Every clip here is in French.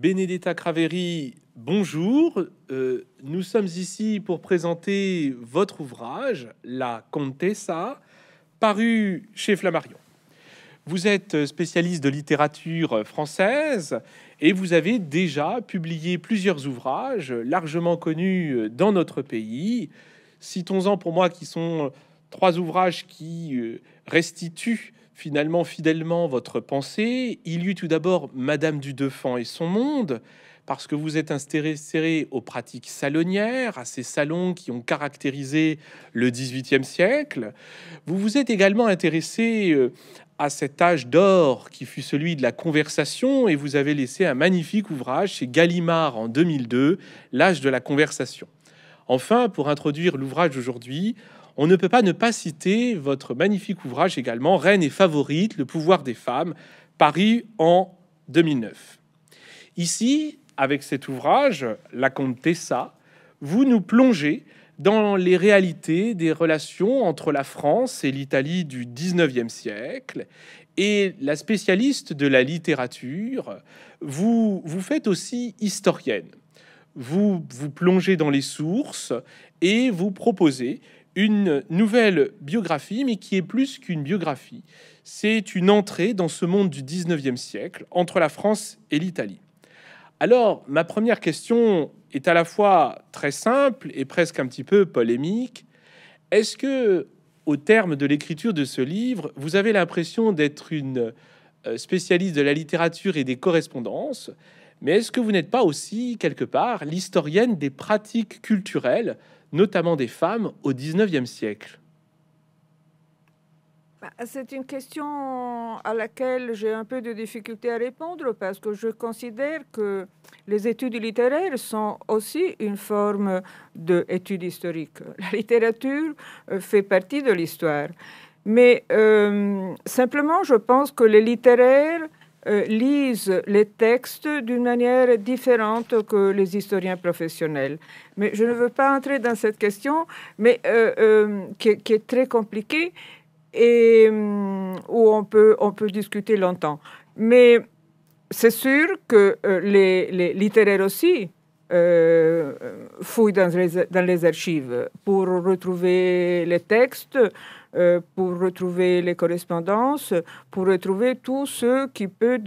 Benedetta Craveri, bonjour. Euh, nous sommes ici pour présenter votre ouvrage, La Contessa, paru chez Flammarion. Vous êtes spécialiste de littérature française et vous avez déjà publié plusieurs ouvrages largement connus dans notre pays. Citons-en pour moi qui sont trois ouvrages qui euh, restituent finalement fidèlement votre pensée. Il y eut tout d'abord Madame du et son monde, parce que vous êtes intéressé aux pratiques salonnières, à ces salons qui ont caractérisé le 18e siècle. Vous vous êtes également intéressé euh, à cet âge d'or qui fut celui de la conversation et vous avez laissé un magnifique ouvrage chez Gallimard en 2002, L'âge de la conversation. Enfin, pour introduire l'ouvrage aujourd'hui on ne peut pas ne pas citer votre magnifique ouvrage également, Reine et favorite, le pouvoir des femmes, Paris en 2009. Ici, avec cet ouvrage, La Tessa, vous nous plongez dans les réalités des relations entre la France et l'Italie du 19e siècle. Et la spécialiste de la littérature, vous vous faites aussi historienne. Vous vous plongez dans les sources et vous proposez une nouvelle biographie, mais qui est plus qu'une biographie. C'est une entrée dans ce monde du 19e siècle entre la France et l'Italie. Alors, ma première question est à la fois très simple et presque un petit peu polémique. Est-ce que, au terme de l'écriture de ce livre, vous avez l'impression d'être une euh, spécialiste de la littérature et des correspondances, mais est-ce que vous n'êtes pas aussi, quelque part, l'historienne des pratiques culturelles notamment des femmes, au 19e siècle bah, c'est une question à laquelle j'ai un peu de difficulté à répondre parce que je considère que les études littéraires sont aussi une forme d'étude historique. La littérature euh, fait partie de l'histoire. Mais euh, simplement, je pense que les littéraires euh, lisent les textes d'une manière différente que les historiens professionnels. Mais je ne veux pas entrer dans cette question, mais euh, euh, qui, est très compliquée et où on peut, on peut discuter longtemps. Mais c'est sûr que les, littéraires aussi fouillent dans les archives pour retrouver les textes. Euh, pour retrouver les correspondances, pour retrouver tout ce qui peut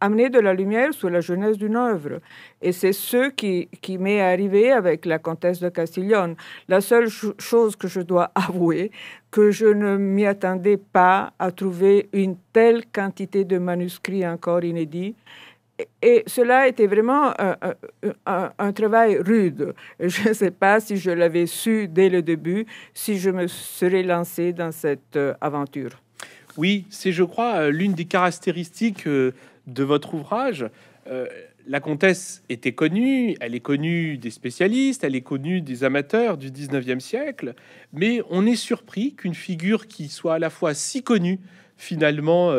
amener de la lumière sur la jeunesse d'une œuvre. Et c'est ce qui, m'est arrivé avec la comtesse de Castiglione. La seule chose que je dois avouer, que je ne m'y attendais pas à trouver une telle quantité de manuscrits encore inédits et cela était vraiment euh, euh, euh, un, travail rude. Je ne sais pas si je l'avais su dès le début, si je me serais lancé dans cette aventure. Oui, c'est, je crois, l'une des caractéristiques de votre ouvrage. la comtesse était connue, elle est connue des spécialistes, elle est connue des amateurs du 19e siècle, mais on est surpris qu'une figure qui soit à la fois si connue, finalement,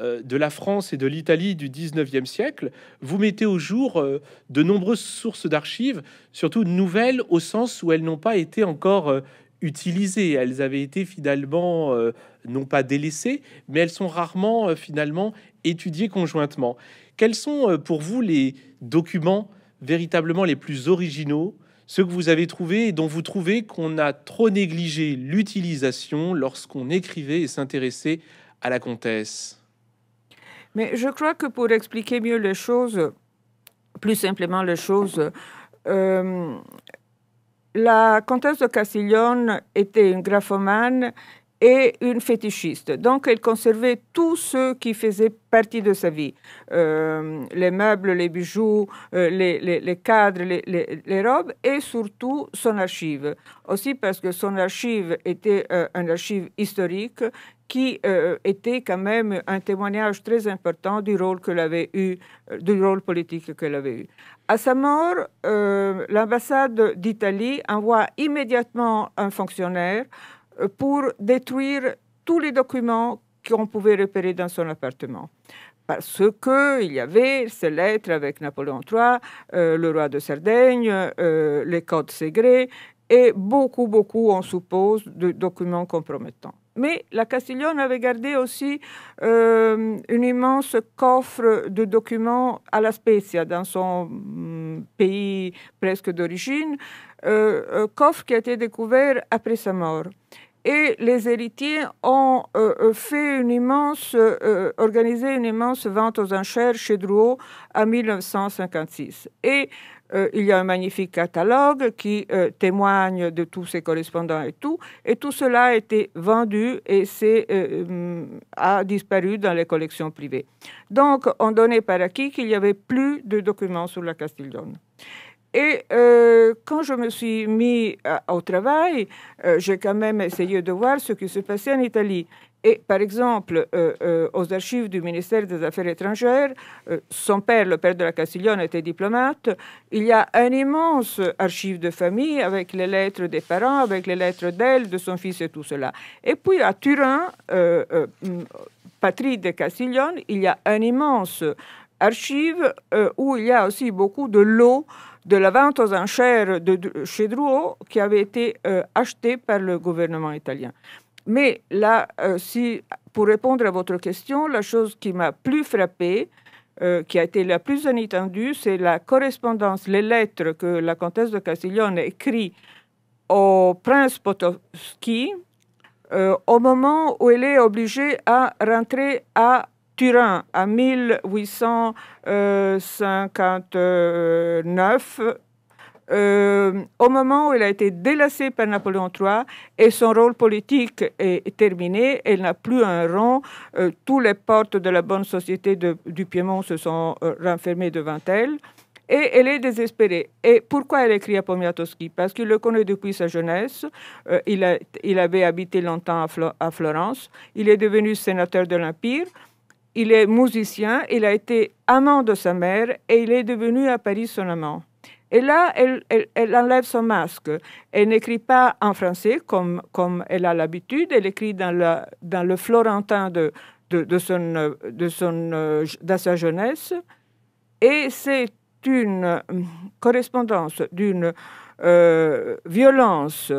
euh, de la France et de l'Italie du 19e siècle, vous mettez au jour euh, de nombreuses sources d'archives, surtout nouvelles au sens où elles n'ont pas été encore euh, utilisées. Elles avaient été finalement non pas délaissées, mais elles sont rarement finalement étudiées conjointement. Quels sont pour vous les documents véritablement les plus originaux, ceux que vous avez trouvés et dont vous trouvez qu'on a trop négligé l'utilisation lorsqu'on écrivait et s'intéressait à la comtesse mais je crois que pour expliquer mieux les choses, plus simplement les choses, euh, la comtesse de Castiglione était une graphomane et une fétichiste. Donc, elle conservait tout ce qui faisait partie de sa vie. Euh, les meubles, les bijoux, euh, les, cadres, les, robes et surtout son archive. Aussi parce que son archive était un archive historique qui euh, était quand même un témoignage très important du rôle que l'avait eu, euh, du rôle politique qu'elle avait eu. À sa mort, euh, l'ambassade d'Italie envoie immédiatement un fonctionnaire pour détruire tous les documents qu'on pouvait repérer dans son appartement parce qu'il y avait ces lettres avec Napoléon III, le roi de Sardaigne, les codes secrets et beaucoup, beaucoup, on suppose, de documents compromettants. Mais la Castiglione avait gardé aussi euh, un immense coffre de documents à la Spezia, dans son mm, pays presque d'origine, euh, coffre qui a été découvert après sa mort. Et les héritiers ont euh, fait une immense, euh, organisé une immense vente aux enchères chez Drouot en 1956. Et euh, il y a un magnifique catalogue qui euh, témoigne de tous ses correspondants et tout. Et tout cela a été vendu et euh, a disparu dans les collections privées. Donc, on donnait par acquis qu'il n'y avait plus de documents sur la Castiglione. Et quand je me suis mis au travail, j'ai quand même essayé de voir ce qui se passait en Italie. Et par exemple, euh, euh, aux archives du ministère des Affaires étrangères, euh, son père, le père de la Castiglione, était diplomate. Il y a un immense archive de famille avec les lettres des parents, avec les lettres d'elle, de son fils et tout cela. Et puis à Turin, patrie de Castiglione, il y a un immense archive où il y a aussi beaucoup de lots de la vente aux enchères de, chez Drouot qui avait été euh, par le gouvernement italien. Mais là, euh, si, pour répondre à votre question, la chose qui m'a plus frappée, euh, qui a été la plus inattendue, c'est la correspondance, les lettres que la comtesse de Castiglione écrit au prince Potowski euh, au moment où elle est obligée à rentrer à Turin en 1859 euh, au moment où elle a été délacée par Napoléon III et son rôle politique est terminé, elle n'a plus un rond. Euh, tous toutes les portes de la bonne société du Piémont se sont euh, renfermées devant elle. Et elle est désespérée. Et pourquoi elle écrit à Pomiatowski Parce qu'il le connaît depuis sa jeunesse. il, il avait habité longtemps à, à Florence. Il est devenu sénateur de l'Empire. Il est musicien. Il a été amant de sa mère. Et il est devenu à Paris son amant. Et là, elle, enlève son masque. Elle n'écrit pas en français comme, comme elle a l'habitude, elle écrit dans, dans le florentin de, de, son, de, son, euh, sa jeunesse. Et c'est une euh, correspondance d'une euh, violence,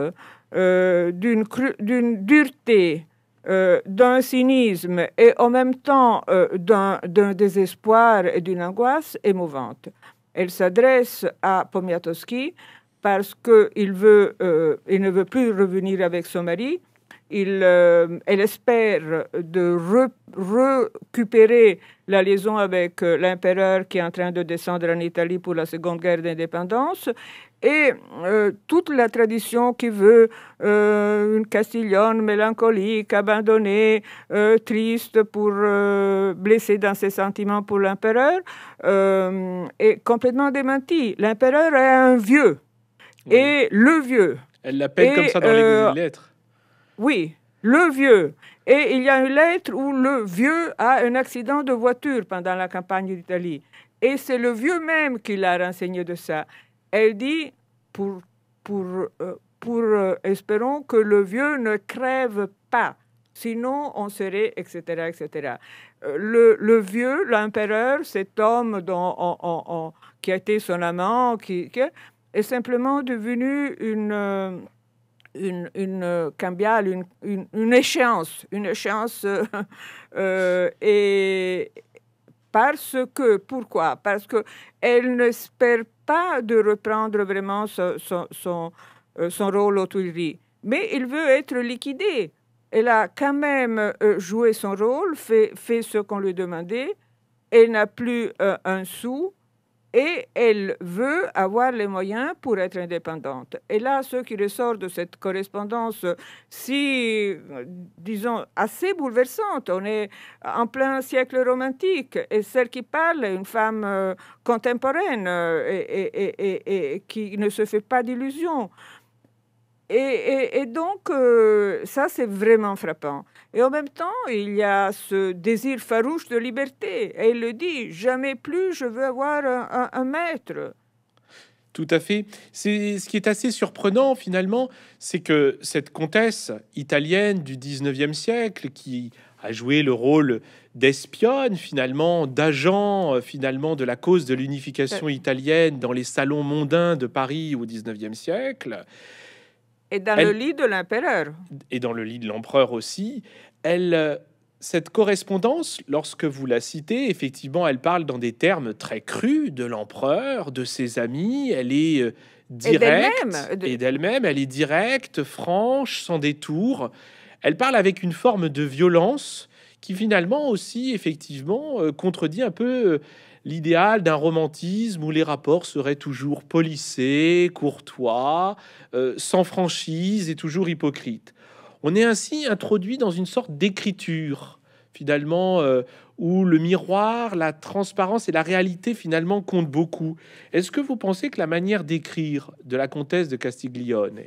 d'une dureté, d'un cynisme et en même temps d'un désespoir et d'une angoisse émouvante. Elle s'adresse à Pomiatowski parce qu'il euh, ne veut plus revenir avec son mari euh, elle espère de récupérer la liaison avec euh, l'empereur qui est en train de descendre en Italie pour la Seconde Guerre d'indépendance. Et euh, toute la tradition qui veut une Castiglione mélancolique, abandonnée, triste, pour blessée dans ses sentiments pour l'empereur, est complètement démentie. L'empereur est un vieux. Et le vieux. Elle l'appelle comme ça dans les lettres. Oui, le vieux. Et il y a une lettre où le vieux a un accident de voiture pendant la campagne d'Italie. Et c'est le vieux même qui l'a renseigné de ça. Elle dit, pour, pour, euh, pour euh, espérons que le vieux ne crève pas, sinon on serait, etc., etc. Euh, le, vieux, l'empereur, cet homme dont qui a été son amant, qui est simplement devenu une une, euh, cambiale, une, une, échéance, une échéance euh, euh, et parce que, pourquoi Parce qu'elle n'espère pas de reprendre vraiment son, son, son, son rôle aux Tuileries, mais il veut être liquidé. Elle a quand même joué son rôle, fait, fait ce qu'on lui demandait, elle n'a plus un sou, et elle veut avoir les moyens pour être indépendante. Et là, ce qui ressort de cette correspondance, si, disons, assez bouleversante, on est en plein siècle romantique, et celle qui parle est une femme euh, contemporaine euh, et, et, et, et, qui ne se fait pas d'illusions. Et, donc, euh, ça, c'est vraiment frappant. Et en même temps, il y a ce désir farouche de liberté. Et il le dit, jamais plus je veux avoir un, maître. Tout à fait. C'est ce qui est assez surprenant finalement, c'est que cette comtesse italienne du 19e siècle qui a joué le rôle d'espionne finalement, d'agent euh, finalement de la cause de l'unification euh. italienne dans les salons mondains de Paris au 19e siècle, et dans le lit de l'empereur. Et dans le lit de l'empereur aussi. Elle, euh, cette correspondance, lorsque vous la citez, effectivement, elle parle dans des termes très crus de l'empereur, de ses amis. Elle est euh, directe. Et d'elle-même, elle est directe, franche, sans détour. Elle parle avec une forme de violence qui finalement aussi, effectivement, euh, contredit un peu l'idéal d'un romantisme où les rapports seraient toujours polissés, courtois, euh, sans franchise et toujours hypocrites. On est ainsi introduit dans une sorte d'écriture, finalement, euh, où le miroir, la transparence et la réalité, finalement, comptent beaucoup. Est-ce que vous pensez que la manière d'écrire de la comtesse de Castiglione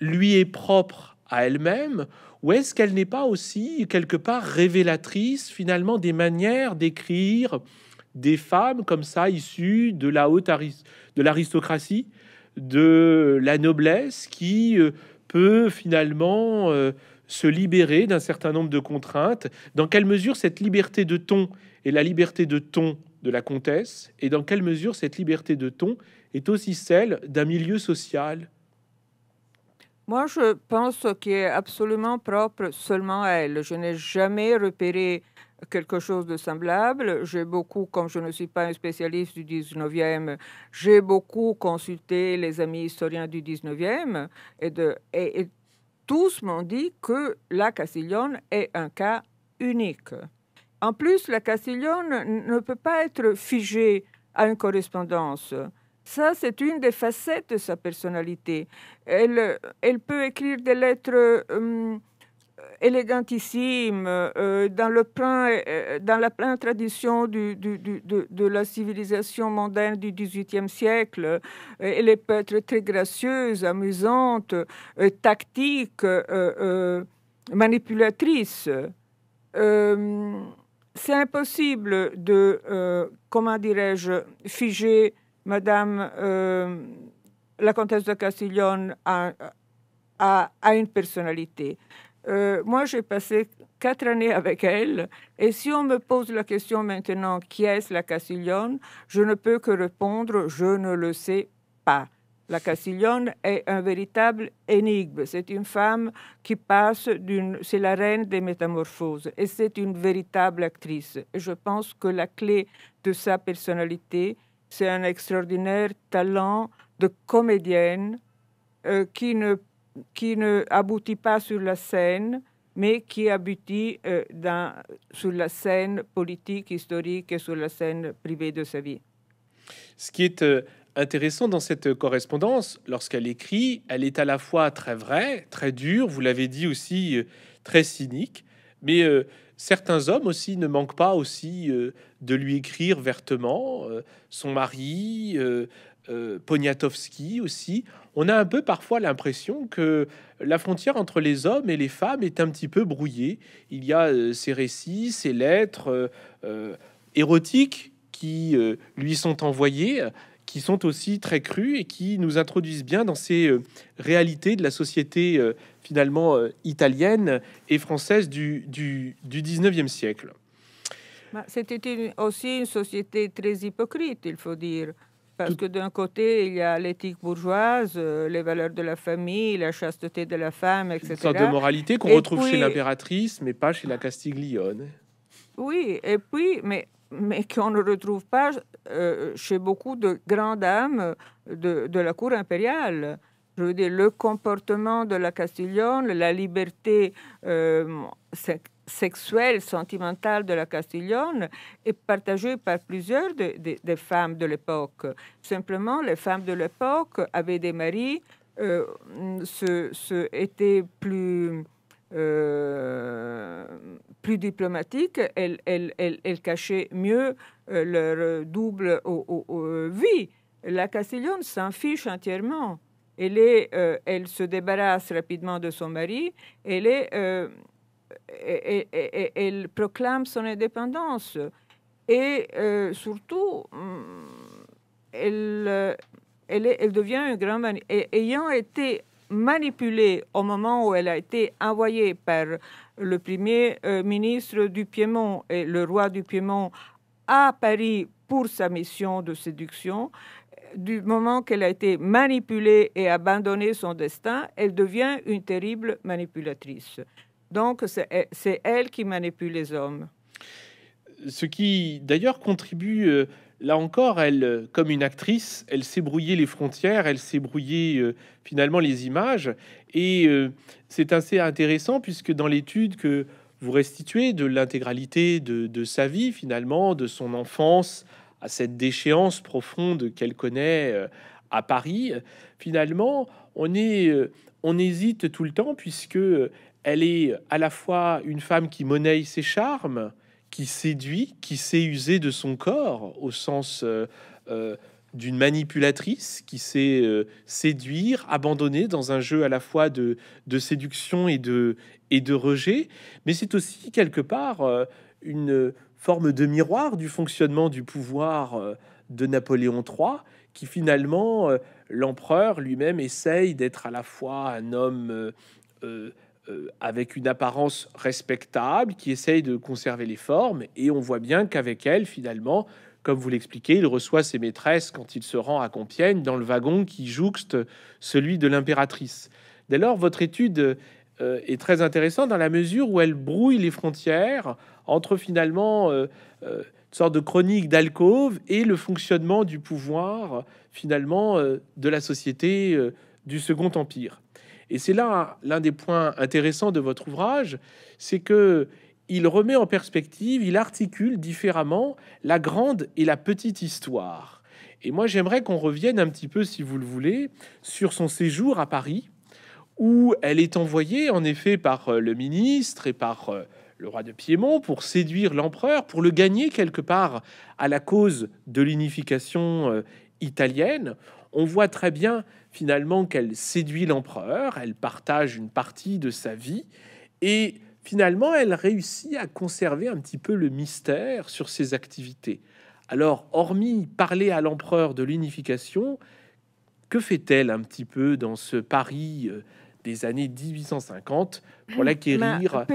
lui est propre à elle-même ou est-ce qu'elle n'est pas aussi quelque part révélatrice finalement des manières d'écrire des femmes comme ça, issues de la haute de l'aristocratie, de la noblesse, qui euh, peut finalement euh, se libérer d'un certain nombre de contraintes. Dans quelle mesure cette liberté de ton est la liberté de ton de la comtesse, et dans quelle mesure cette liberté de ton est aussi celle d'un milieu social Moi, je pense qu'il est absolument propre seulement à elle. Je n'ai jamais repéré quelque chose de semblable. J'ai beaucoup, comme je ne suis pas un spécialiste du 19e, j'ai beaucoup consulté les amis historiens du 19e et, de, et, tous m'ont dit que la Castiglione est un cas unique. En plus, la Castiglione ne peut pas être figée à une correspondance. Ça, c'est une des facettes de sa personnalité. Elle, elle peut écrire des lettres... Euh, élégantissime euh, dans, le euh, dans la pleine tradition de, la civilisation mondaine du XVIIIe siècle. elle euh, peut-être très gracieuse, amusante, tactique, manipulatrice. c'est impossible de, comment dirais-je, figer Madame la comtesse de Castiglione à, à, à une personnalité. Euh, moi, j'ai passé quatre années avec elle. Et si on me pose la question maintenant, qui est-ce la Castiglione Je ne peux que répondre, je ne le sais pas. La Castiglione est un véritable énigme. C'est une femme qui passe d'une. C'est la reine des métamorphoses et c'est une véritable actrice. Et je pense que la clé de sa personnalité, c'est un extraordinaire talent de comédienne euh, qui ne qui ne aboutit pas sur la scène, mais qui aboutit euh, sur la scène politique, historique et sur la scène privée de sa vie. Ce qui est euh, intéressant dans cette correspondance, lorsqu'elle écrit, elle est à la fois très vraie, très dure, vous l'avez dit aussi, euh, très cynique, mais certains hommes aussi ne manquent pas aussi de lui écrire vertement, son mari, euh, Poniatowski aussi, on a un peu parfois l'impression que la frontière entre les hommes et les femmes est un petit peu brouillée. Il y a euh, ces récits, ces lettres euh, érotiques qui lui sont envoyées, qui sont aussi très crues et qui nous introduisent bien dans ces réalités de la société finalement italienne et française du, XIXe du 19e siècle. Bah, c'était aussi une société très hypocrite, il faut dire. Parce que d'un côté, il y a l'éthique bourgeoise, euh, les valeurs de la famille, la chasteté de la femme, etc. Une sorte de moralité qu'on retrouve chez l'impératrice, mais pas chez la Castiglione. Oui, et puis, mais, mais qu'on ne retrouve pas euh, chez beaucoup de grandes dames de, de, la cour impériale. Je veux dire, le comportement de la Castiglione, la liberté, euh, sexuelle, sentimentale de la Castiglione est partagée par plusieurs des femmes de l'époque. Simplement, les femmes de l'époque avaient des maris, euh, se, étaient plus... Euh, plus diplomatiques, elles, elles, elles, cachaient mieux euh, leur double vie. La Castiglione s'en fiche entièrement. Elle, est, euh, elle se débarrasse rapidement de son mari. Elle est, elle proclame son indépendance. Et euh, surtout, mm, euh, elle, devient une grande... ayant été manipulée au moment où elle a été envoyée par le premier euh, ministre du Piémont et le roi du Piémont à Paris pour sa mission de séduction, du moment qu'elle a été manipulée et abandonné son destin, elle devient une terrible manipulatrice. Donc eh, c'est elle qui manipule les hommes. Ce qui d'ailleurs contribue, euh, là encore, elle, comme une actrice, elle s'est brouillée les frontières, elle s'est brouillée euh, finalement les images. Et euh, c'est assez intéressant puisque dans l'étude que vous restituez de l'intégralité de, sa vie finalement, de son enfance à cette déchéance profonde qu'elle connaît à Paris, finalement, on, est, on hésite tout le temps puisque elle est à la fois une femme qui monnaie ses charmes, qui séduit, qui sait user de son corps au sens euh, euh, d'une manipulatrice, qui sait euh, séduire, abandonner dans un jeu à la fois de, séduction et de, et de rejet, mais c'est aussi quelque part une forme de miroir du fonctionnement du pouvoir de Napoléon III, qui finalement, l'empereur lui-même essaye d'être à la fois un homme euh, avec une apparence respectable, qui essaye de conserver les formes, et on voit bien qu'avec elle, finalement, comme vous l'expliquez, il reçoit ses maîtresses quand il se rend à Compiègne dans le wagon qui jouxte celui de l'impératrice. Dès lors, votre étude euh, est très intéressante dans la mesure où elle brouille les frontières entre finalement euh, une sorte de chronique d'alcôve et le fonctionnement du pouvoir finalement de la société du Second Empire. Et c'est là l'un des points intéressants de votre ouvrage, c'est que il remet en perspective, il articule différemment la grande et la petite histoire. Et moi, j'aimerais qu'on revienne un petit peu, si vous le voulez, sur son séjour à Paris, où elle est envoyée, en effet, par euh, le ministre et par euh, le roi de Piémont pour séduire l'empereur, pour le gagner quelque part à la cause de l'unification euh, italienne on voit très bien finalement qu'elle séduit l'empereur, elle partage une partie de sa vie, et finalement elle réussit à conserver un petit peu le mystère sur ses activités. Alors, hormis parler à l'empereur de l'unification, que fait-elle un petit peu dans ce Paris euh, des années 1850 pour l'acquérir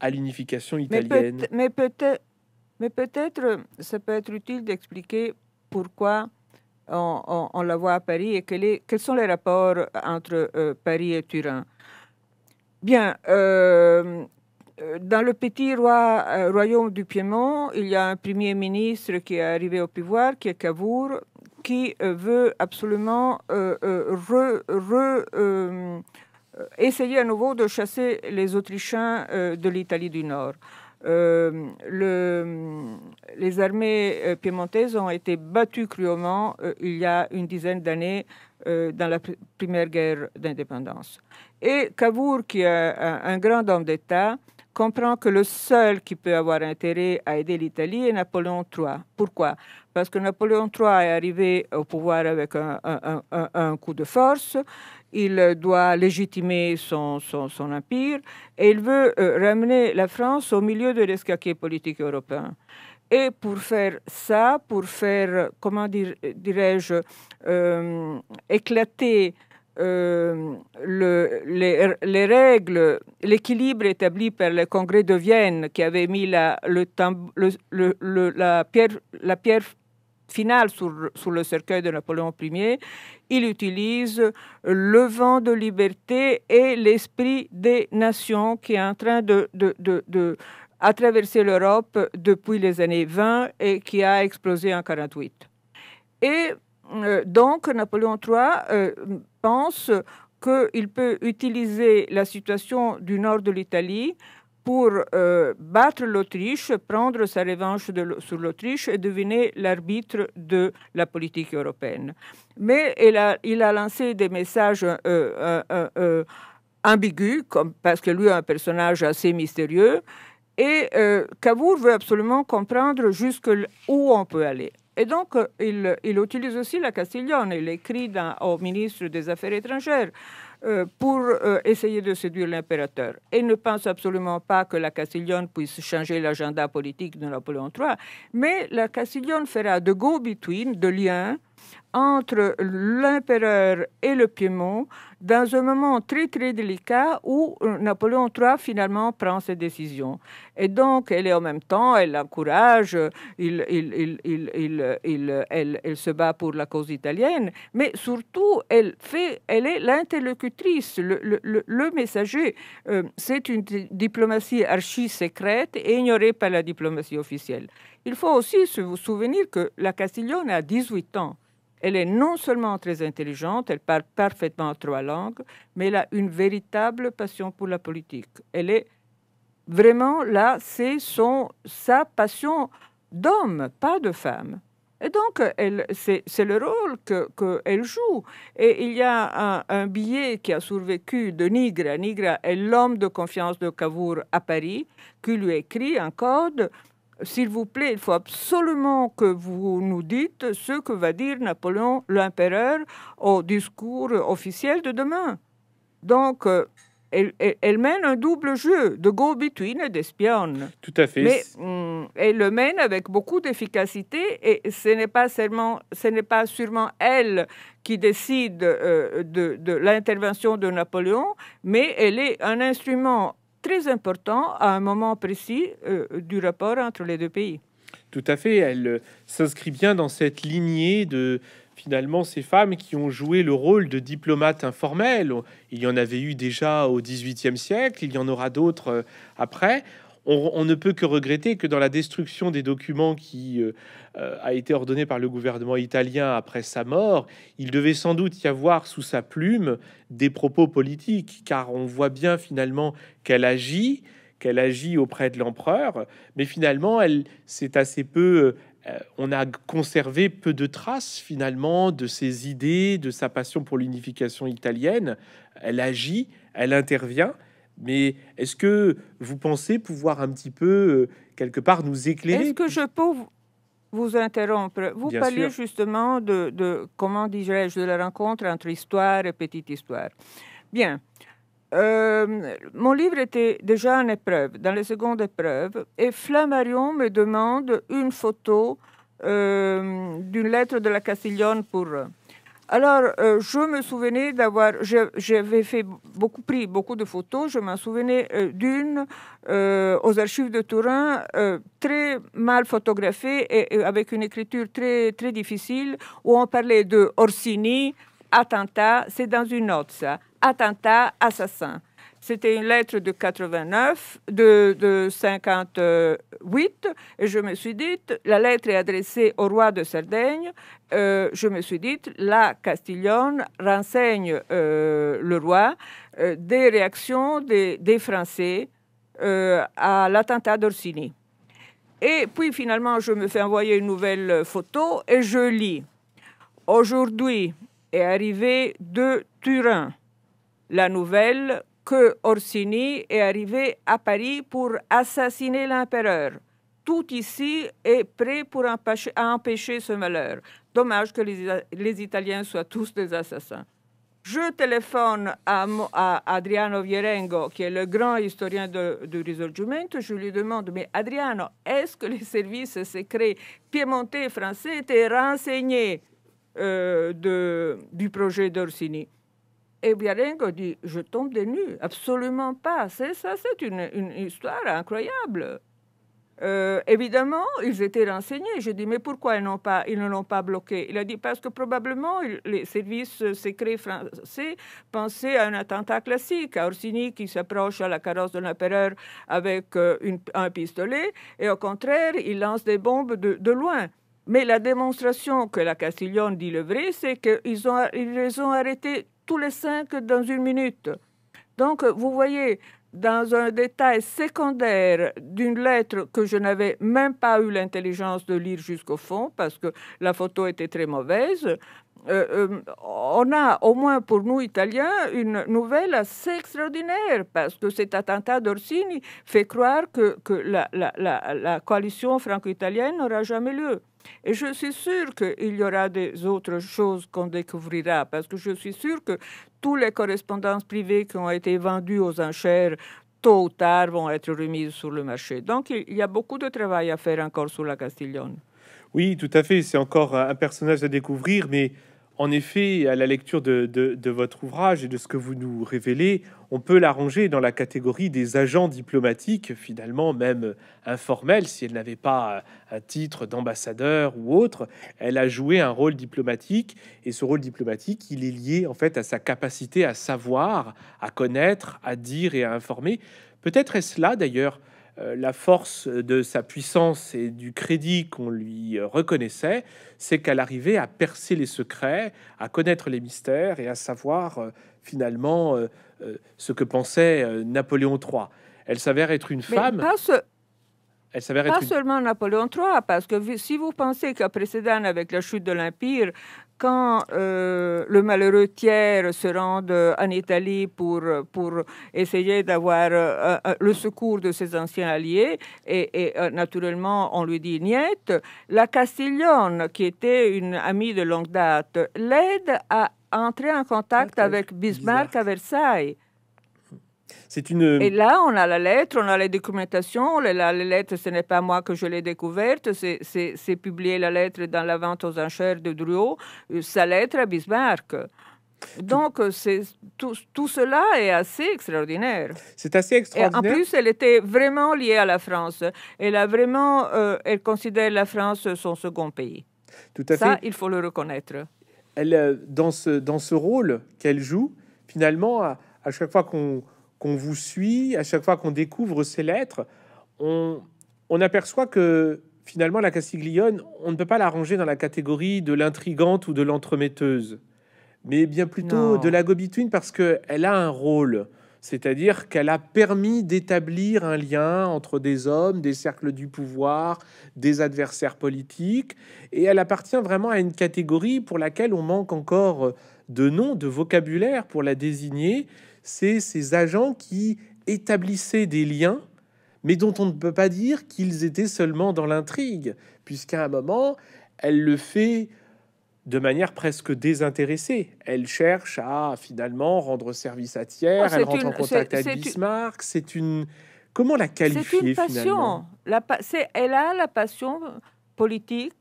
à l'unification italienne Mais peut-être, mais peut ça peut être utile d'expliquer pourquoi on, la voit à Paris et quels sont les rapports entre euh, Paris et Turin Bien, euh, dans le petit euh, royaume du Piémont, il y a un premier ministre qui est arrivé au pouvoir, qui est Cavour, qui veut absolument essayer à nouveau de chasser les Autrichiens de l'Italie du Nord. Euh, le, les armées euh, piémontaises ont été battues cruellement euh, il y a une dizaine d'années dans la première guerre d'indépendance. Et Cavour, qui est un, grand homme d'État, comprend que le seul qui peut avoir intérêt à aider l'Italie est Napoléon III. Pourquoi Parce que Napoléon III est arrivé au pouvoir avec un, un coup de force il doit légitimer son, empire et il veut euh, ramener la France au milieu de l'escaquier politique européen. Et pour faire ça, pour faire, euh, comment euh, dirais-je, éclater les, règles, l'équilibre établi par le Congrès de Vienne qui avait mis la, pierre, finale sur, le cercueil de Napoléon Ier, il utilise le vent de liberté et l'esprit des nations qui est en train de, de, traverser l'Europe depuis les années 20 et qui a explosé en 48. Et euh, donc Napoléon III euh, pense qu'il peut utiliser la situation du nord de l'Italie pour euh, battre l'Autriche, prendre sa revanche sur l'Autriche et devenir l'arbitre de la politique européenne. Mais il a, lancé des messages euh, euh, euh ambigus, parce que lui est un personnage assez mystérieux, et Cavour veut absolument comprendre jusqu'où on peut aller. Et donc, il, utilise aussi la Castiglione, il écrit au ministre des Affaires étrangères. Euh, pour euh, essayer de séduire l'impérateur. Et ne pense absolument pas que la Castiglione puisse changer l'agenda politique de Napoléon III, mais la Castiglione fera de go-between, de lien entre l'empereur et le Piémont dans un moment très très délicat où euh, Napoléon III finalement prend ses décisions. Et donc elle est en même temps, elle encourage, il, il, il, elle, elle, se bat pour la cause italienne, mais surtout elle, fait, elle est l'interlocutrice, le, le, le, messager. Euh, c'est une diplomatie archi-secrète et ignorée par la diplomatie officielle. Il faut aussi se souvenir que la Castiglione a 18 ans. Elle est non seulement très intelligente, elle parle parfaitement trois langues, mais elle a une véritable passion pour la politique. Elle est vraiment là, c'est son, sa passion d'homme, pas de femme. Et donc, c'est le rôle qu'elle que joue. Et il y a un, un, billet qui a survécu de Nigra. Nigra est l'homme de confiance de Cavour à Paris, qui lui écrit un code s'il vous plaît, il faut absolument que vous nous dites ce que va dire Napoléon l'empereur au discours officiel de demain. Donc, euh, elle, mène un double jeu de go-between et d'espionne. Tout à fait. Mais hum, elle le mène avec beaucoup d'efficacité et ce n'est pas, seulement, ce n'est pas sûrement elle qui décide euh, de l'intervention de Napoléon, mais elle est un instrument très important à un moment précis euh, du rapport entre les deux pays. Tout à fait, elle euh, s'inscrit bien dans cette lignée de, finalement ces femmes qui ont joué le rôle de diplomates informels. Il y en avait eu déjà au XVIIIe siècle, il y en aura d'autres euh, après on, ne peut que regretter que dans la destruction des documents qui euh, euh, a été ordonnée par le gouvernement italien après sa mort, il devait sans doute y avoir sous sa plume des propos politiques, car on voit bien finalement qu'elle agit, qu'elle agit auprès de l'empereur, mais finalement, elle, c'est assez peu euh, on a conservé peu de traces finalement de ses idées, de sa passion pour l'unification italienne. Elle agit, elle intervient, mais est-ce que vous pensez pouvoir un petit peu, euh, quelque part, nous éclairer Est-ce que je peux vous interrompre Vous parliez justement de, comment dirais-je, de la rencontre entre histoire et petite histoire. Bien. Euh, mon livre était déjà en épreuve, dans la seconde épreuve, et Flammarion me demande une photo euh, d'une lettre de la Castiglione pour... Alors, euh, je me souvenais d'avoir, j'avais fait beaucoup, pris beaucoup de photos, je m'en souvenais euh, d'une euh, aux archives de Turin, très mal photographiée et, avec une écriture très, très difficile, où on parlait de Orsini, attentat, c'est dans une note ça, attentat, assassin. C'était une lettre de 89, de, 58, et je me suis dit, la lettre est adressée au roi de Sardaigne. Euh, je me suis dit, la Castillonne renseigne euh, le roi euh, des réactions des, des Français à l'attentat d'Orsini. Et puis finalement, je me fais envoyer une nouvelle photo et je lis. Aujourd'hui est arrivée de Turin la nouvelle que Orsini est arrivé à Paris pour assassiner l'empereur. Tout ici est prêt pour empêcher, à empêcher ce malheur. Dommage que les, Italiens soient tous des assassins. Je téléphone à, Adriano Vierengo, qui est le grand historien du Risorgimento. Je lui demande, mais Adriano, est-ce que les services secrets piémontais français étaient renseignés euh, du projet d'Orsini et eh Biarengo dit Je tombe des nues. Absolument pas. C'est ça, c'est une, une, histoire incroyable. Euh, évidemment, ils étaient renseignés. Je dis Mais pourquoi ils, pas, ils ne l'ont pas bloqué Il a dit Parce que probablement les services secrets français pensaient à un attentat classique, à Orsini qui s'approche à la carrosse de l'empereur avec euh, un pistolet, et au contraire, il lance des bombes de, loin. Mais la démonstration que la Castillon dit le vrai, c'est qu'ils ont, ils les ont arrêtés tous les cinq dans une minute. Donc, vous voyez, dans un détail secondaire d'une lettre que je n'avais même pas eu l'intelligence de lire jusqu'au fond parce que la photo était très mauvaise, euh, euh, on a, au moins pour nous Italiens, une nouvelle assez extraordinaire, parce que cet attentat d'Orsini fait croire que, la coalition franco-italienne n'aura jamais lieu. Et je suis sûre qu'il y aura des autres choses qu'on découvrira, parce que je suis sûre que toutes les correspondances privées qui ont été vendues aux enchères tôt ou tard vont être remises sur le marché. Donc il y a beaucoup de travail à faire encore sur la Castiglione. Oui, tout à fait. C'est encore un personnage à découvrir, mais en effet, à la lecture de, votre ouvrage et de ce que vous nous révélez, on peut l'arranger dans la catégorie des agents diplomatiques, finalement même informels, si elle n'avait pas un titre d'ambassadeur ou autre. Elle a joué un rôle diplomatique et ce rôle diplomatique, il est lié en fait à sa capacité à savoir, à connaître, à dire et à informer. Peut-être est-ce là d'ailleurs euh, la force de sa puissance et du crédit qu'on lui reconnaissait, c'est qu'elle arrivait à percer les secrets, à connaître les mystères et à savoir euh, finalement euh, ce que pensait Napoléon III. Elle s'avère être une femme. Pas, Elle s'avère pas seulement Napoléon III, parce que si vous pensez qu'après précédent, avec la chute de l'Empire, quand euh, le malheureux tiers se rend euh, en Italie pour, essayer d'avoir euh, le secours de ses anciens alliés, et, naturellement on lui dit niette, la Castiglione, qui était une amie de longue date, l'aide à entrer en contact avec Bismarck à Versailles. C'est une. Euh, Et là, on a la lettre, on a les documentations. La, lettre, ce n'est pas moi que je l'ai découverte. C'est publié la lettre dans la vente aux enchères de Druot, euh, sa lettre à Bismarck. Donc, euh, tout, tout, cela est assez extraordinaire. C'est assez extraordinaire. en plus, elle était vraiment liée à la France. Elle a vraiment, elle considère la France son second pays. Tout à Ça, fait. il faut le reconnaître. Elle, dans ce, dans ce rôle qu'elle joue, finalement, à chaque fois qu'on qu'on vous suit, à chaque fois qu'on découvre ces lettres, on, aperçoit que finalement la Castiglione, on ne peut pas la ranger dans la catégorie de l'intrigante ou de l'entremetteuse, mais bien plutôt de la go-between parce qu'elle a un rôle. C'est-à-dire qu'elle a permis d'établir un lien entre des hommes, des cercles du pouvoir, des adversaires politiques, et elle appartient vraiment à une catégorie pour laquelle on manque encore de noms, de vocabulaire pour la désigner c'est ces agents qui établissaient des liens, mais dont on ne peut pas dire qu'ils étaient seulement dans l'intrigue, puisqu'à un moment, elle le fait de manière presque désintéressée. Elle cherche à finalement rendre service à tiers, oh, elle rentre en contact avec Bismarck, c'est une... Comment la qualifier C'est une passion. elle a la passion politique,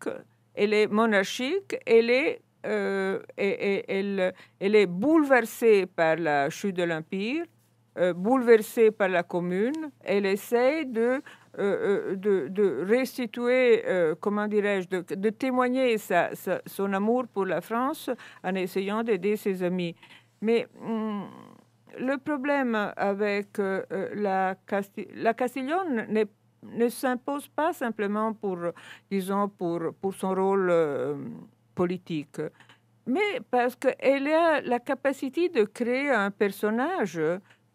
elle est monarchique, elle est euh, et, elle, elle, est bouleversée par la chute de l'Empire, euh, bouleversée par la Commune. Elle essaie de, euh, de, restituer, comment dirais-je, de, témoigner son amour pour la France en essayant d'aider ses amis. Mais hmm, le problème avec la, Casti la Castillonne ne s'impose pas simplement pour, disons, pour, pour son rôle politique, mais parce qu'elle a la capacité de créer un personnage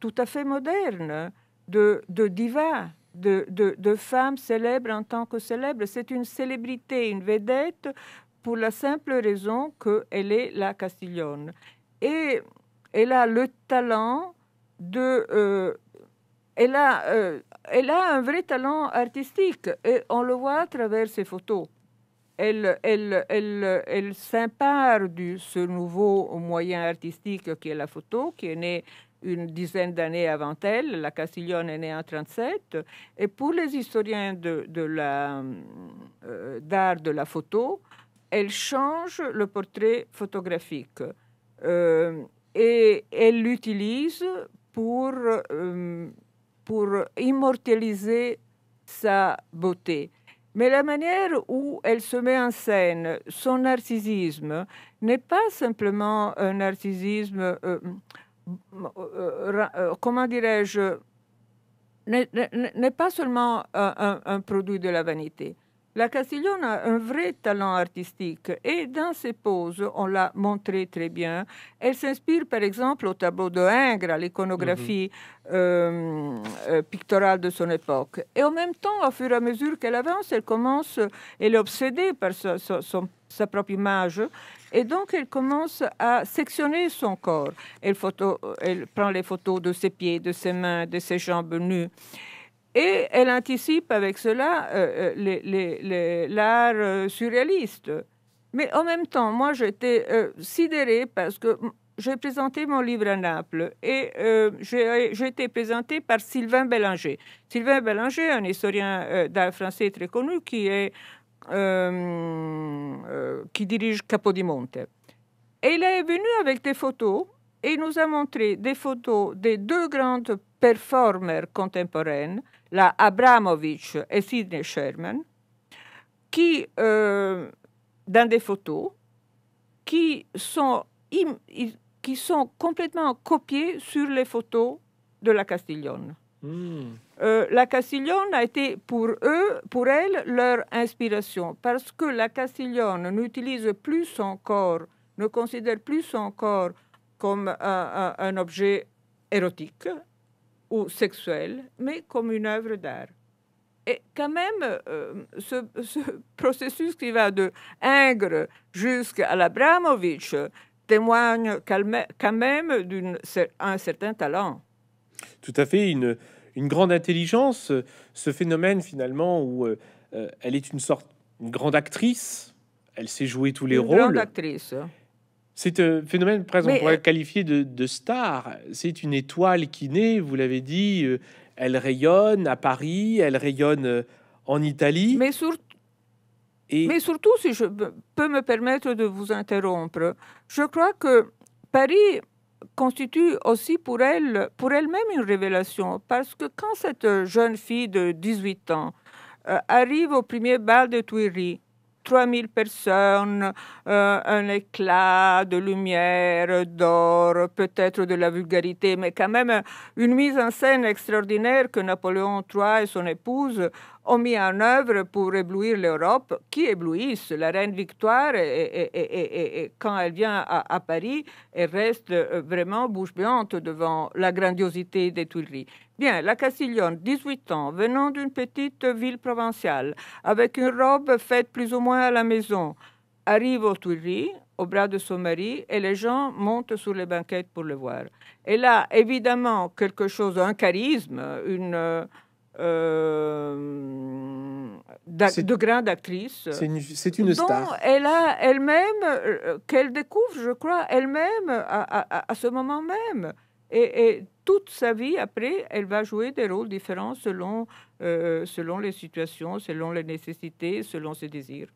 tout à fait moderne, de, diva, de, de, de femme célèbre en tant que célèbre. C'est une célébrité, une vedette, pour la simple raison qu'elle est la Castiglione. Et elle a le talent de... Euh, elle, euh, elle a un vrai talent artistique et on le voit à travers ses photos elle, elle, elle, elle s'empare de ce nouveau moyen artistique qui est la photo, qui est né une dizaine d'années avant elle. La Castiglione est née en 1937. Et pour les historiens d'art de, la euh, de la photo, elle change le portrait photographique euh, et elle l'utilise pour, euh, pour immortaliser sa beauté. Mais la manière où elle se met en scène, son narcissisme, n'est pas simplement un narcissisme, euh, euh, euh, comment dirais-je, n'est pas seulement un produit de la vanité. La Castiglione a un vrai talent artistique et dans ses poses, on l'a montré très bien. Elle s'inspire par exemple au tableau de Ingres, à l'iconographie mhm. euh, euh, pictorale de son époque. Et en même temps, au fur et à mesure qu'elle avance, elle commence, elle est obsédée par sa, propre image et donc, elle commence à sectionner son corps. elle prend les photos de ses pieds, de ses mains, de ses jambes nues. Et elle anticipe avec cela euh, euh, l'art euh, surréaliste. Mais en même temps, moi, j'étais sidérée parce que j'ai présenté mon livre à Naples et j'ai été présentée par Sylvain Bélanger. Sylvain Bélanger, un historien d'art français très connu qui, est, qui dirige Capodimonte. Et il est venu avec des photos et il nous a montré des photos des deux grandes performeurs contemporaines la Abramovich et Sidney Sherman, qui, euh, dans des photos, qui sont, qui sont complètement copiées sur les photos de la Castiglione. Hmm. Euh, la Castiglione a été pour eux, pour elle, leur inspiration, parce que la Castiglione n'utilise plus son corps, ne considère plus son corps comme euh, un objet érotique, ou sexuelle, mais comme une œuvre d'art. Et quand même, euh, ce, processus qui va de Ingres jusqu'à l'Abramovitch témoigne quand même d'un certain talent. Tout à fait, une, une grande intelligence, euh, ce phénomène finalement où euh, elle est une sorte, une grande actrice, elle sait jouer tous les une rôles. Grande actrice. C'est un phénomène presque qualifié pourrait euh, qualifier de, star. C'est une étoile qui naît, vous l'avez dit, euh, elle rayonne à Paris, elle rayonne euh, en Italie. Mais surtout, Mais surtout, si je peux me permettre de vous interrompre, je crois que Paris constitue aussi pour elle, pour elle-même une révélation, parce que quand cette jeune fille de 18 ans arrive au premier bal de Tuileries, 3000 personnes, euh, un éclat de lumière, d'or, peut-être de la vulgarité, mais quand même une mise en scène extraordinaire que Napoléon III et son épouse ont mis en œuvre pour éblouir l'Europe, qui éblouissent. La reine Victoire, et, quand elle vient à, Paris, elle reste euh, vraiment bouche béante devant la grandiosité des Tuileries. Bien, la Castiglione, 18 ans, venant d'une petite ville provinciale, avec une robe faite plus ou moins à la maison, arrive aux Tuileries, au bras de son mari et les gens montent sur les banquettes pour le voir. Elle a évidemment quelque chose, un charisme, une, euh, euh, de grande d'actrice. C'est une, star. elle a elle-même, euh, qu'elle découvre, je crois, elle-même à, à, à, ce moment même. Et, et, toute sa vie, après, elle va jouer des rôles différents selon, euh, selon les situations, selon les nécessités, selon ses désirs.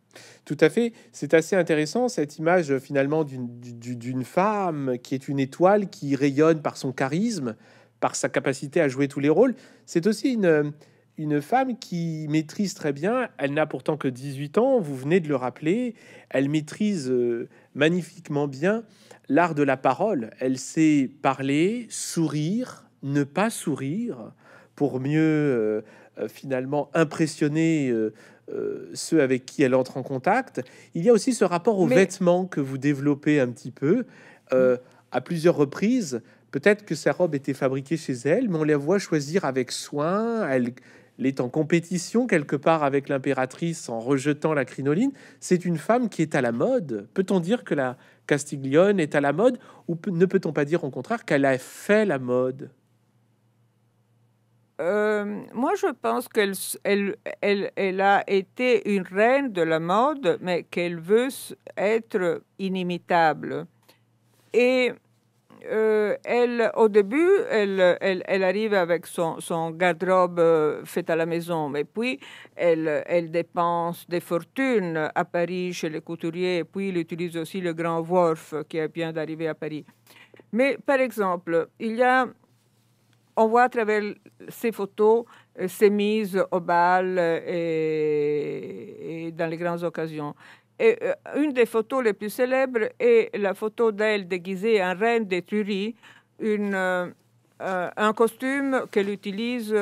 Tout à fait. C'est assez intéressant, cette image finalement d'une femme qui est une étoile, qui rayonne par son charisme, par sa capacité à jouer tous les rôles. C'est aussi une, femme qui maîtrise très bien, elle n'a pourtant que 18 ans, vous venez de le rappeler, elle maîtrise euh, magnifiquement bien l'art de la parole. Elle sait parler, sourire, ne pas sourire, pour mieux euh, finalement impressionner euh, ceux avec qui elle entre en contact. Il y a aussi ce rapport aux vêtements que vous développez un petit peu. À plusieurs reprises, Peut-être que sa robe était fabriquée chez elle, mais on la voit choisir avec soin. Elle, est en compétition quelque part avec l'impératrice en rejetant la crinoline. C'est une femme qui est à la mode. Peut-on dire que la Castiglione est à la mode ou ne peut-on pas dire au contraire qu'elle a fait la mode euh, moi, je pense qu'elle a été une reine de la mode, mais qu'elle veut être inimitable. Et euh, elle, au début, elle, elle, arrive avec son, son garde-robe euh, fait à la maison, mais puis elle, elle dépense des fortunes à Paris chez les couturiers, et puis elle utilise aussi le Grand Worf qui vient d'arriver à Paris. Mais par exemple, il y a, on voit à travers ces photos ses euh, mises au bal et dans les grandes occasions. Euh, une des photos les plus célèbres est la photo d'elle déguisée en reine des tueries, euh, euh, un costume qu'elle utilise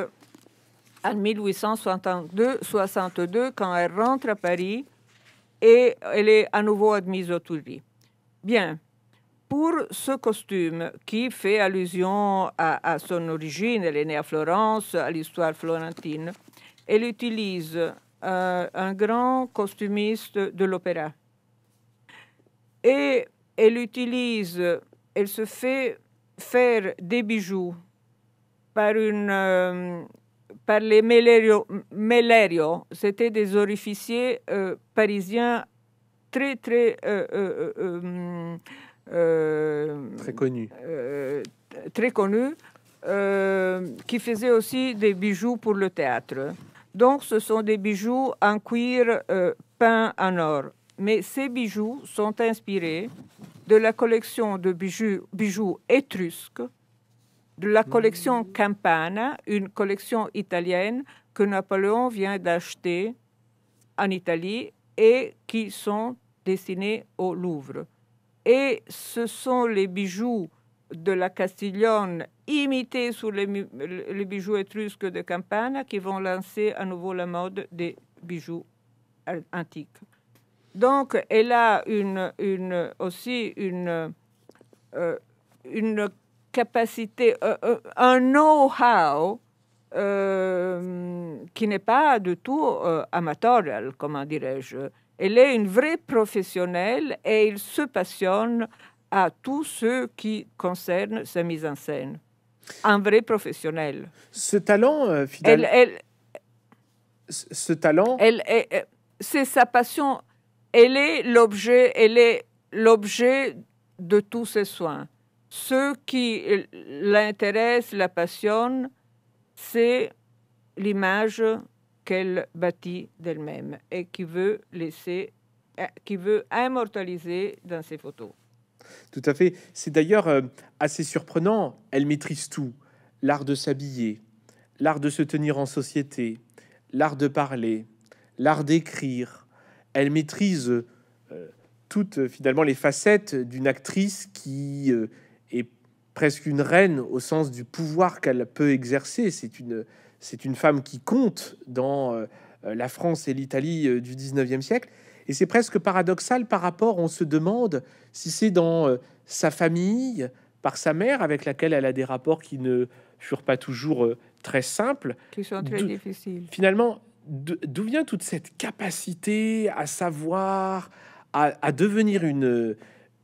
en 1862 quand elle rentre à Paris et elle est à nouveau admise aux tueries. Bien. Pour ce costume qui fait allusion à, à son origine, elle est née à Florence, à l'histoire florentine, elle utilise euh, un grand costumiste de l'opéra. Et elle utilise, elle se fait faire des bijoux par, une, euh, les Melerio. C'était des orificiers euh, parisiens très, très. Hum, très connus. très connus, qui faisaient aussi des bijoux pour le théâtre. Donc, ce sont des bijoux en cuir euh, peint en or. Mais ces bijoux sont inspirés de la collection de bijoux, bijoux étrusques, de la collection Campana, une collection italienne que Napoléon vient d'acheter en Italie et qui sont destinés au Louvre. Et ce sont les bijoux de la Castiglione imitée sur les, bijoux étrusques de Campana, qui vont lancer à nouveau la mode des bijoux antiques. Donc, elle a aussi une, euh, capacité, euh, euh, un know-how qui n'est pas du tout amateur, comment dirais-je. Elle est une vraie professionnelle et il se passionne à tous ceux qui concernent sa mise en scène. Un vrai professionnel. Ce talent, euh, finalement. Elle, ce talent. Elle, euh, c'est sa passion. Elle est l'objet. Elle est l'objet de tous ses soins. Ce qui l'intéresse, la passionne, c'est l'image qu'elle bâtit d'elle-même et qui veut laisser, euh, qui veut immortaliser dans ses photos. Tout à fait. C'est d'ailleurs euh, assez surprenant. Elle maîtrise tout. L'art de s'habiller, l'art de se tenir en société, l'art de parler, l'art d'écrire. Elle maîtrise euh, toutes euh, finalement les facettes d'une actrice qui est presque une reine au sens du pouvoir qu'elle peut exercer. C'est une, femme qui compte dans la France et l'Italie du 19e siècle. Et c'est presque paradoxal par rapport, on se demande si c'est dans euh, sa famille, par sa mère, avec laquelle elle a des rapports qui ne furent pas toujours euh, très simples. Finalement, d'où vient toute cette capacité à savoir, à, à devenir une,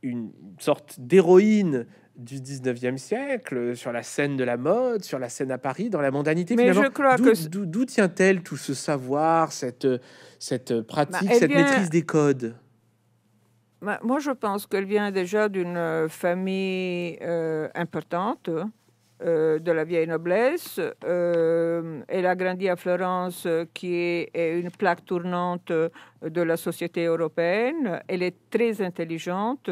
une sorte d'héroïne du 19e siècle, sur la scène de la mode, sur la scène à Paris, dans la mondanité. Mais je crois que... D'où, tient-elle tout ce savoir, cette, euh, euh, pratique, bah, cette maîtrise des codes bah, Moi, je pense qu'elle vient déjà d'une euh, famille importante euh, de la vieille noblesse. Euh, elle a grandi à Florence, euh, qui est, une plaque tournante de la société européenne. Elle est très intelligente,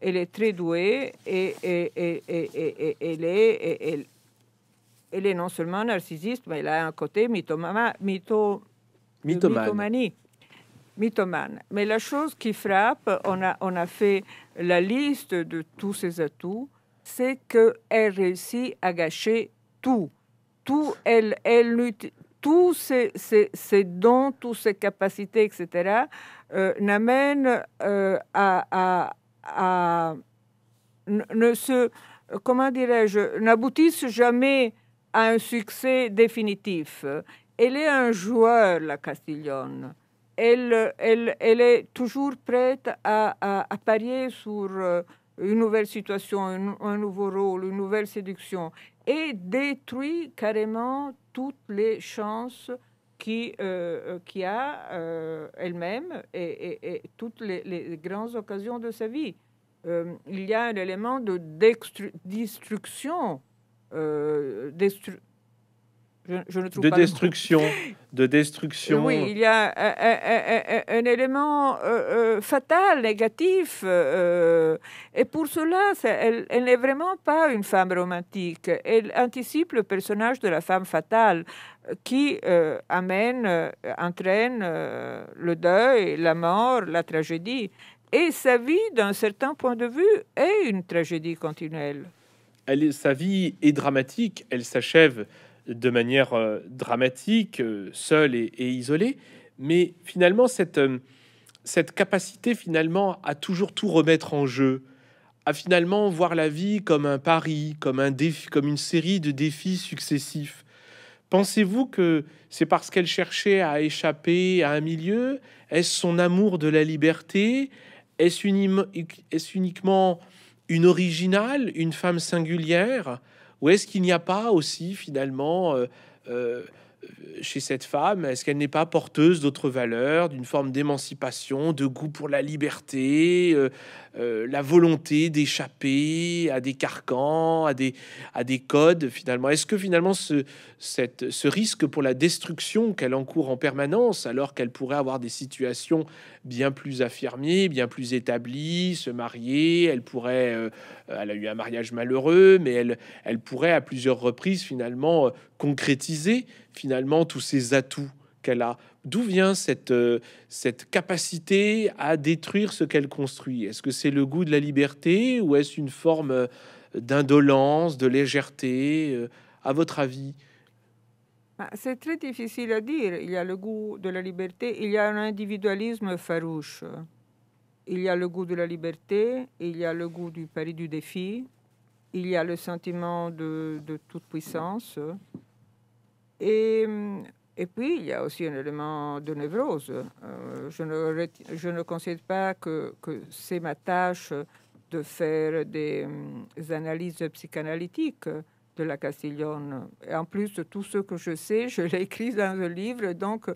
elle est très douée et, elle est... Elle, est non seulement narcissiste, mais elle a un côté mythomane. Mais la chose qui frappe, on a, on a fait la liste de tous ses atouts, c'est qu'elle réussit à gâcher tout. Tout, elle, elle, tous ses, dons, toutes ses capacités, etc., euh, n'amènent euh, à, à, à, ne se, comment dirais-je, n'aboutissent jamais à un succès définitif. Elle est un joueur, la Castiglione. Elle, elle, elle est toujours prête à, à parier sur... Euh, une nouvelle situation, un, nouveau rôle, une nouvelle séduction, et détruit carrément toutes les chances qui, euh, euh, qui a euh, elle-même et, toutes les, grandes occasions de sa vie. il y a un élément de destruction, de destruction, de destruction. Oui, il y a un, élément euh, euh, fatal, négatif, euh, et pour cela, elle, n'est vraiment pas une femme romantique. Elle anticipe le personnage de la femme fatale qui amène, entraîne le deuil, la mort, la tragédie. Et sa vie, d'un certain point de vue, est une tragédie continuelle. sa vie est dramatique, elle s'achève de manière euh, dramatique, euh, seule et, isolée. Mais finalement, euh, cette, capacité finalement à toujours tout remettre en jeu, à finalement voir la vie comme un pari, comme un défi, comme une série de défis successifs. Pensez-vous que c'est parce qu'elle cherchait à échapper à un milieu Est-ce son amour de la liberté Est-ce uniquement une originale, une femme singulière ou est-ce qu'il n'y a pas aussi finalement euh, euh, chez cette femme Est-ce qu'elle n'est pas porteuse d'autres valeurs, d'une forme d'émancipation, de goût pour la liberté, euh, euh, la volonté d'échapper à des carcans, à des, à des codes finalement Est-ce que finalement ce, ce risque pour la destruction qu'elle encourt en permanence, alors qu'elle pourrait avoir des situations bien plus affirmées, bien plus établies, se marier, elle pourrait, euh, elle a eu un mariage malheureux, mais elle, elle pourrait à plusieurs reprises finalement concrétiser finalement tous ces atouts qu'elle a D'où vient cette, euh, cette capacité à détruire ce qu'elle construit Est-ce que c'est le goût de la liberté ou est-ce une forme euh, d'indolence, de légèreté euh, À votre avis bah, C'est très difficile à dire. Il y a le goût de la liberté, il y a un individualisme farouche. Il y a le goût de la liberté, il y a le goût du pari du défi, il y a le sentiment de, de toute puissance. Euh, et, puis, il y a aussi un élément de névrose. Euh, je, ne, je ne considère pas que, que c'est ma tâche de faire des, euh, analyses psychanalytiques de la Castiglione. Et en plus, tout ce que je sais, je l'ai écrit dans le livre, donc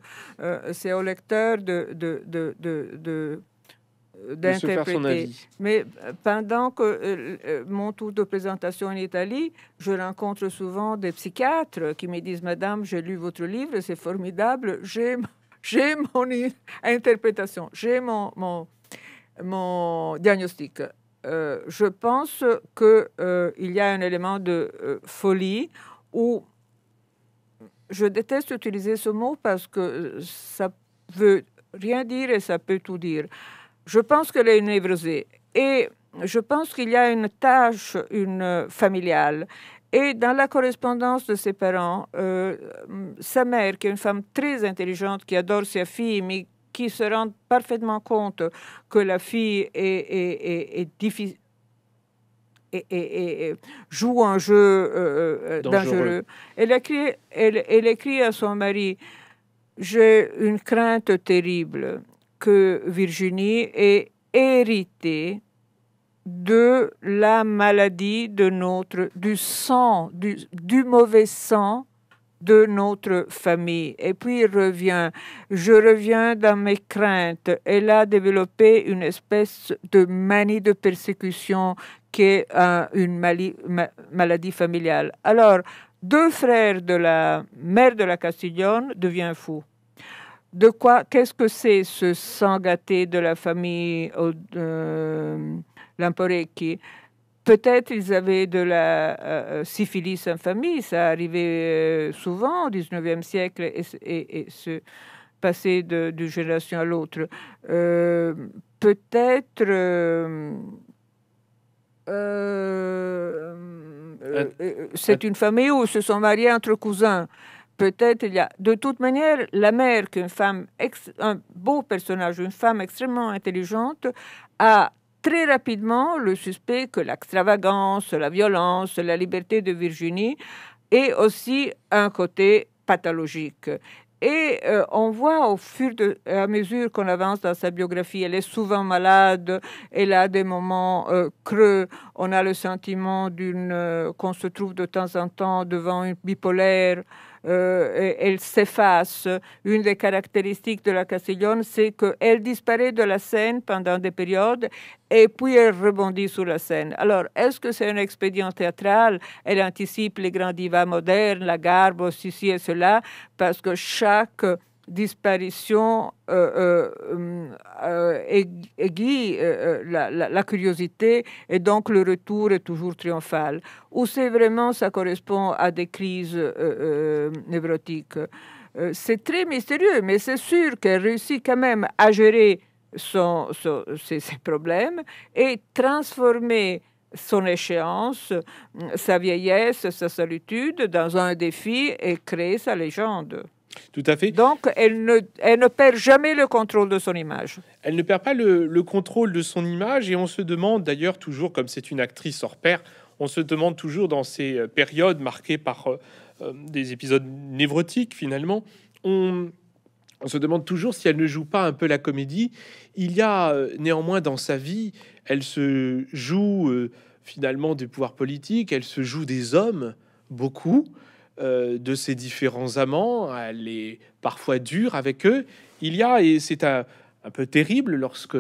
c'est au lecteur de, de, de, de d'interpréter. Mais euh, pendant que euh, euh, mon tour de présentation en Italie, je rencontre souvent des psychiatres qui me disent Madame, j'ai lu votre livre, c'est formidable, j'ai mon interprétation, j'ai mon, mon, diagnostic. je pense qu'il il y a un élément de folie où je déteste utiliser ce mot parce que ça veut rien dire et ça peut tout dire. Je pense qu'elle est névrosée. Et je pense qu'il y a une tâche une, euh, familiale. Et dans la correspondance de ses parents, euh, sa mère, qui est une femme très intelligente, qui adore sa fille, mais qui se rend parfaitement compte que la fille est, difficile. Et, joue un jeu euh, dangereux. elle écrit à son mari, j'ai une crainte terrible que Virginie ait hérité de la maladie de notre, du sang, du, mauvais sang de notre famille. Et puis il revient, je reviens dans mes craintes. Elle a développé une espèce de manie de persécution qui est une maladie familiale. Alors, deux frères de la mère de la Castiglione deviennent fous de quoi, qu'est-ce que c'est ce sang gâté de la famille euh, Lamporecchi Peut-être ils avaient de la euh, euh, syphilis en famille, ça arrivait souvent au XIXe siècle et, et, se passait d'une génération à l'autre. Peut-être c'est une famille où se sont mariés entre cousins peut-être il y a. De toute manière, la mère, qu'une femme, un beau personnage, une femme extrêmement intelligente, a très rapidement le suspect que l'extravagance, la violence, la liberté de Virginie est aussi un côté pathologique. Et euh, on voit au fur et à mesure qu'on avance dans sa biographie, elle est souvent malade, elle a des moments euh, creux, on a le sentiment d'une euh, qu'on se trouve de temps en temps devant une bipolaire. Euh, e-, elle s'efface. Une des caractéristiques de la Castiglione, c'est qu'elle disparaît de la scène pendant des périodes et puis elle rebondit sur la scène. Alors, est-ce que c'est un expédient théâtral Elle anticipe les grands divas modernes, la garbe ceci et cela, parce que chaque disparition aiguille la, curiosité et donc le retour est toujours triomphal. Ou c'est vraiment ça correspond à des crises euh, euh, névrotiques. Euh, c'est très mystérieux, mais c'est sûr qu'elle réussit quand même à gérer ses, problèmes et transformer son échéance, sa vieillesse, sa solitude dans un défi et créer sa légende. Tout à fait. Donc, elle ne, elle ne perd jamais le contrôle de son image. Elle ne perd pas le, le contrôle de son image et on se demande d'ailleurs toujours, comme c'est une actrice hors pair, on se demande toujours dans ces euh, périodes marquées par euh, euh, des épisodes névrotiques finalement, on, on se demande toujours si elle ne joue pas un peu la comédie. Il y a néanmoins dans sa vie, elle se joue finalement des pouvoirs politiques, elle se joue des hommes beaucoup. Euh, de ses différents amants, elle est parfois dure avec eux. Il y a, et c'est un, peu terrible lorsque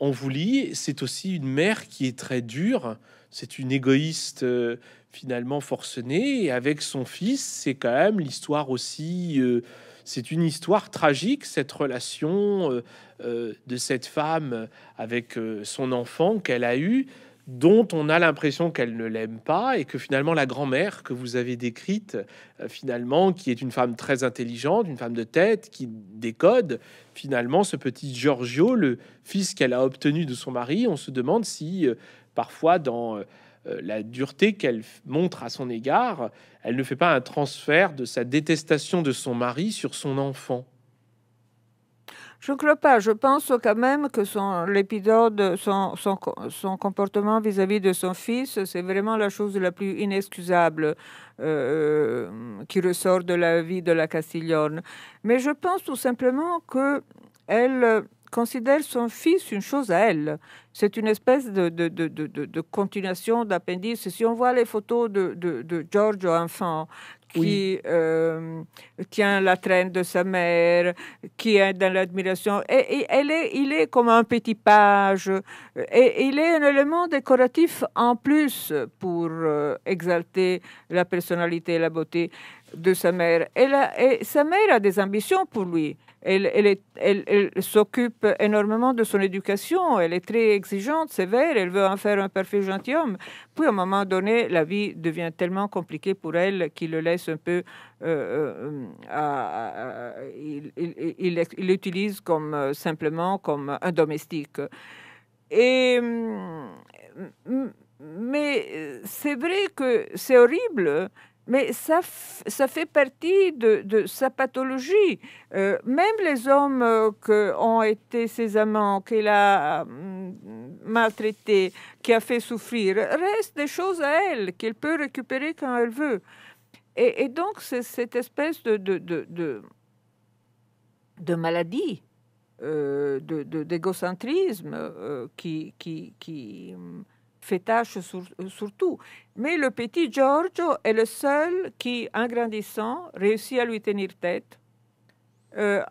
on vous lit, c'est aussi une mère qui est très dure, c'est une égoïste euh, finalement forcenée, et avec son fils, c'est quand même l'histoire aussi... Euh, c'est une histoire tragique, cette relation de cette femme avec son enfant qu'elle a eu dont on a l'impression qu'elle ne l'aime pas et que finalement la grand-mère que vous avez décrite, euh, finalement, qui est une femme très intelligente, une femme de tête, qui décode, finalement, ce petit Giorgio, le fils qu'elle a obtenu de son mari, on se demande si euh, parfois dans... Euh, la dureté qu'elle montre à son égard, elle ne fait pas un transfert de sa détestation de son mari sur son enfant. Je ne crois pas. Je pense quand même que son son, son, comportement vis-à-vis de son fils, c'est vraiment la chose la plus inexcusable euh, euh, qui ressort de la vie de la Castiglione. Mais je pense tout simplement que elle considère son fils une chose à elle. C'est une espèce de, continuation d'appendice. Si on voit les photos de, George enfant, qui tient euh, la traîne de sa mère, qui est dans l'admiration, et, elle est, il est comme un petit page, et il est un élément décoratif en plus pour euh, exalter la personnalité et la beauté de sa mère. Elle sa mère a des ambitions pour lui. Elle, elle, elle, s'occupe énormément de son éducation, elle est très exigeante, sévère, elle veut en faire un parfait gentilhomme. Puis à un moment donné, la vie devient tellement compliquée pour elle qu'il le laisse un peu... Euh, euh, il, il, il l'utilise comme, euh, simplement comme un domestique. Et, hum, hum, mais c'est vrai que c'est horrible mais ça, ça fait partie de, sa pathologie. Euh, même les hommes euh, qui ont été ses amants, qu'il a euh, maltraités, qui a fait souffrir, restent des choses à elle qu'elle peut récupérer quand elle veut. Et, donc, c'est cette espèce de, de, de, de maladie, d'égocentrisme qui, qui, qui fait tâche euh, surtout. Mais le petit Giorgio est le seul qui, en grandissant, réussit à lui tenir tête euh,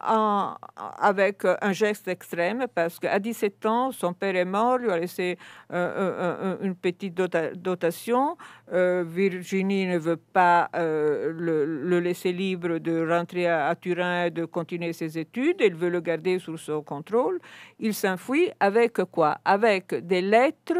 avec un geste extrême, parce qu'à 17 ans, son père est mort, lui a laissé euh, une petite dotation. Virginie ne veut pas le, laisser libre de rentrer à, Turin et de continuer ses études. Elle veut le garder sous son contrôle. Il s'enfuit avec quoi Avec des lettres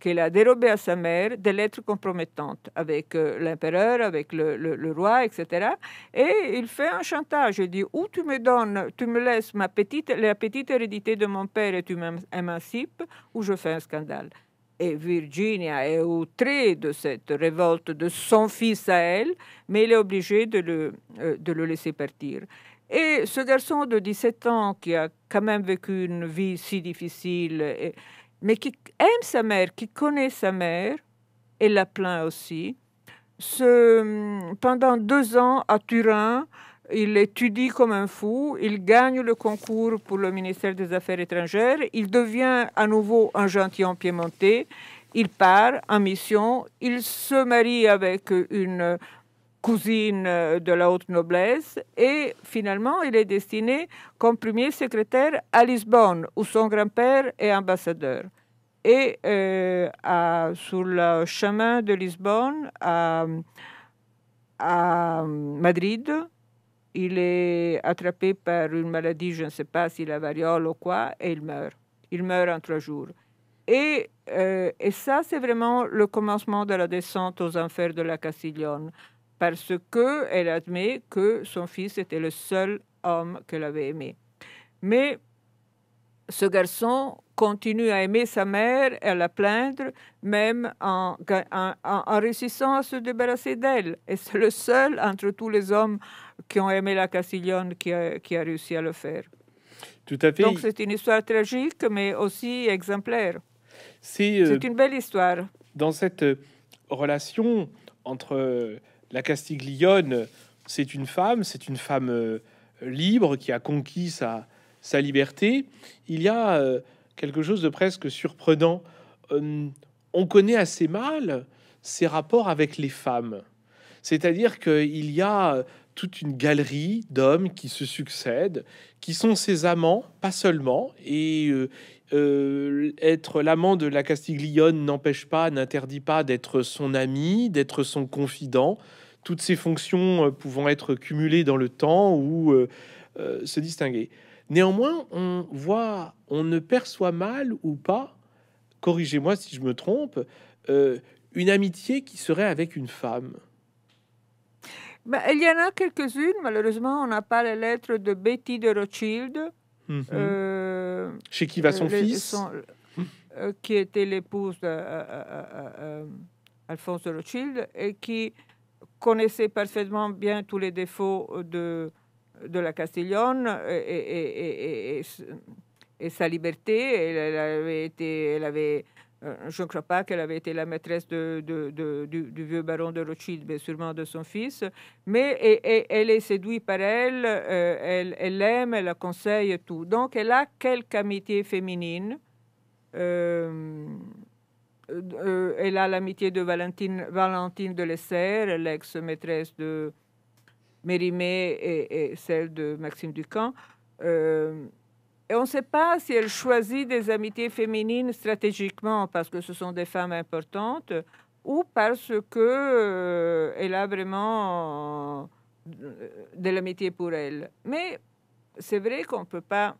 qu'elle a dérobé à sa mère des lettres compromettantes avec euh, l'empereur, avec le, roi, etc. Et il fait un chantage. Il dit ou tu me donnes, tu me laisses ma petite, la petite hérédité de mon père et tu m'émancipes, ou je fais un scandale. Et Virginia est outrée de cette révolte de son fils à elle, mais il est obligé de le, euh, de le laisser partir. Et ce garçon de 17 ans qui a quand même vécu une vie si difficile, et, mais qui aime sa mère, qui connaît sa mère, et la plaint aussi. pendant deux ans à Turin, il étudie comme un fou, il gagne le concours pour le ministère des Affaires étrangères, il devient à nouveau un gentilhomme piémontais, il part en mission, il se marie avec une cousine euh, de la haute noblesse, et finalement il est destiné comme premier secrétaire à Lisbonne, où son grand-père est ambassadeur. Et euh, sur le chemin de Lisbonne à, Madrid, il est attrapé par une maladie, je ne sais pas si la variole ou quoi, et il meurt. Il meurt en trois jours. Et, euh, et ça, c'est vraiment le commencement de la descente aux enfers de la Castiglione parce qu'elle admet que son fils était le seul homme qu'elle avait aimé. Mais ce garçon continue à aimer sa mère et à la plaindre, même en, en, réussissant à se débarrasser d'elle. Et c'est le seul entre tous les hommes qui ont aimé la Castiglione qui a, réussi à le faire. Tout à fait. Donc c'est une histoire tragique, mais aussi exemplaire. C'est euh, une belle histoire. Dans cette euh, relation entre euh, la Castiglione, c'est une femme, c'est une femme euh, libre qui a conquis sa, sa liberté. Il y a euh, quelque chose de presque surprenant. Euh, on connaît assez mal ses rapports avec les femmes. C'est-à-dire qu'il y a toute une galerie d'hommes qui se succèdent, qui sont ses amants, pas seulement, et euh, être l'amant de la Castiglione n'empêche pas, n'interdit pas d'être son ami, d'être son confident, toutes ces fonctions euh, pouvant être cumulées dans le temps ou euh, se distinguer. Néanmoins, on voit, on ne perçoit mal ou pas, corrigez-moi si je me trompe, une amitié qui serait avec une femme. Bah, il y en a quelques-unes, malheureusement, on n'a pas les lettres de Betty de Rothschild Mhm. Euh, Chez qui va euh, son fils euh, Qui était l'épouse d'Alphonse de Rothschild et qui connaissait parfaitement bien tous les défauts de, de la Castiglione et, et, sa liberté. Elle, avait été, elle avait euh, je ne crois pas qu'elle avait été la maîtresse du, vieux baron de Rothschild, mais sûrement de son fils. Mais elle est séduite par elle, euh, elle, elle l'aime, elle la conseille et tout. Donc elle a quelques amitiés féminines. Euh, elle a l'amitié de Valentine, Valentine de Lesser, l'ex-maîtresse de Mérimée et, celle de Maxime Ducamp. Et on ne sait pas si elle choisit des amitiés féminines stratégiquement parce que ce sont des femmes importantes ou parce que euh, elle a vraiment euh, de l'amitié pour elle. Mais c'est vrai qu'on ne peut pas,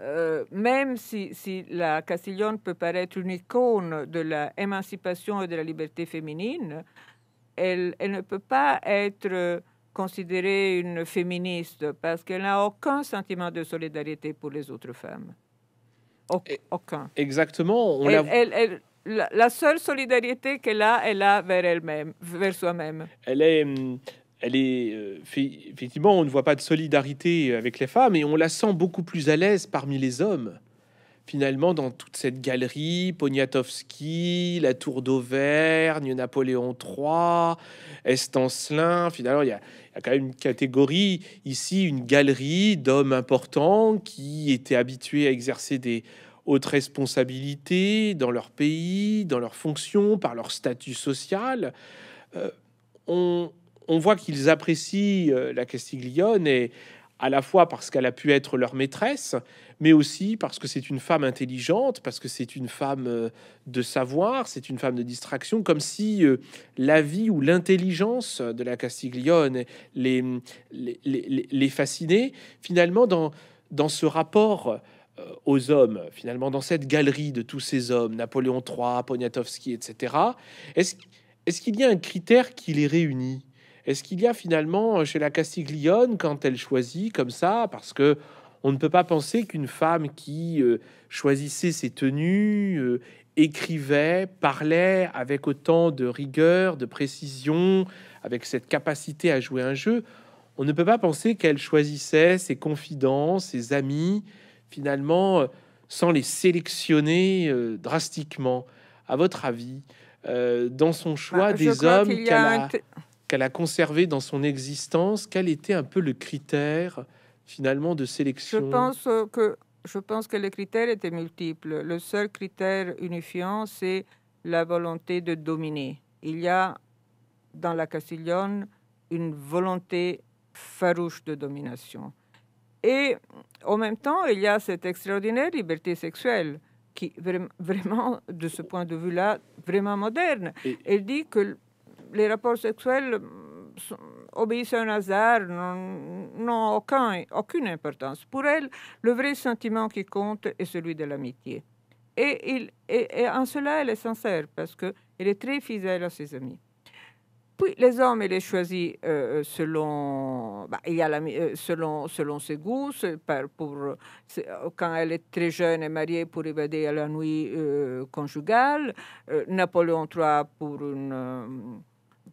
euh, même si, la Castiglione peut paraître une icône de l'émancipation et de la liberté féminine, elle ne peut pas être considérée une féministe parce qu'elle n'a aucun sentiment de solidarité pour les autres femmes. aucun. Exactement. la, seule solidarité qu'elle a, elle a vers elle-même, vers soi-même. Elle est. Euh, elle est euh, effectivement, on ne voit pas de solidarité avec les femmes et on la sent beaucoup plus à l'aise parmi les hommes finalement dans toute cette galerie, Poniatowski, la Tour d'Auvergne, Napoléon III, Estancelin, finalement il y a, y a quand même une catégorie ici, une galerie d'hommes importants qui étaient habitués à exercer des hautes responsabilités dans leur pays, dans leurs fonctions, par leur statut social. Euh, on, on, voit qu'ils apprécient euh, la Castiglione et à la fois parce qu'elle a pu être leur maîtresse, mais aussi parce que c'est une femme intelligente, parce que c'est une femme euh, de savoir, c'est une femme de distraction, comme si euh, la vie ou l'intelligence de la Castiglione les, fascinait, finalement, dans, dans ce rapport euh, aux hommes, finalement, dans cette galerie de tous ces hommes, Napoléon III, Poniatowski, etc. Est-ce qu'il y a un critère qui les réunit est-ce qu'il y a finalement euh, chez la Castiglione, quand elle choisit comme ça, parce que on ne peut pas penser qu'une femme qui euh, choisissait ses tenues, euh, écrivait, parlait avec autant de rigueur, de précision, avec cette capacité à jouer un jeu, on ne peut pas penser qu'elle choisissait ses confidents, ses amis, finalement, sans les sélectionner drastiquement. À votre avis, dans son bah, choix des hommes qu'elle a conservé dans son existence, quel était un peu le critère finalement de sélection Je pense euh, que je pense que les critères étaient multiples. Le seul critère unifiant, c'est la volonté de dominer. Il y a dans la Castiglione une volonté farouche de domination. Et en même temps, il y a cette extraordinaire liberté sexuelle qui, vraiment, de ce point de vue-là, vraiment moderne. Elle dit que les rapports sexuels mm, obéissent à un hasard, n'ont aucune importance. Pour elle, le vrai sentiment qui compte est celui de l'amitié. Et, il, en cela, elle est sincère, parce qu'elle est très fidèle à ses amis. Puis les hommes, elle les choisit euh, euh, selon, bah, il euh, selon, ses goûts. Pour, quand elle est très jeune et mariée pour évader la nuit conjugale, Napoléon III pour une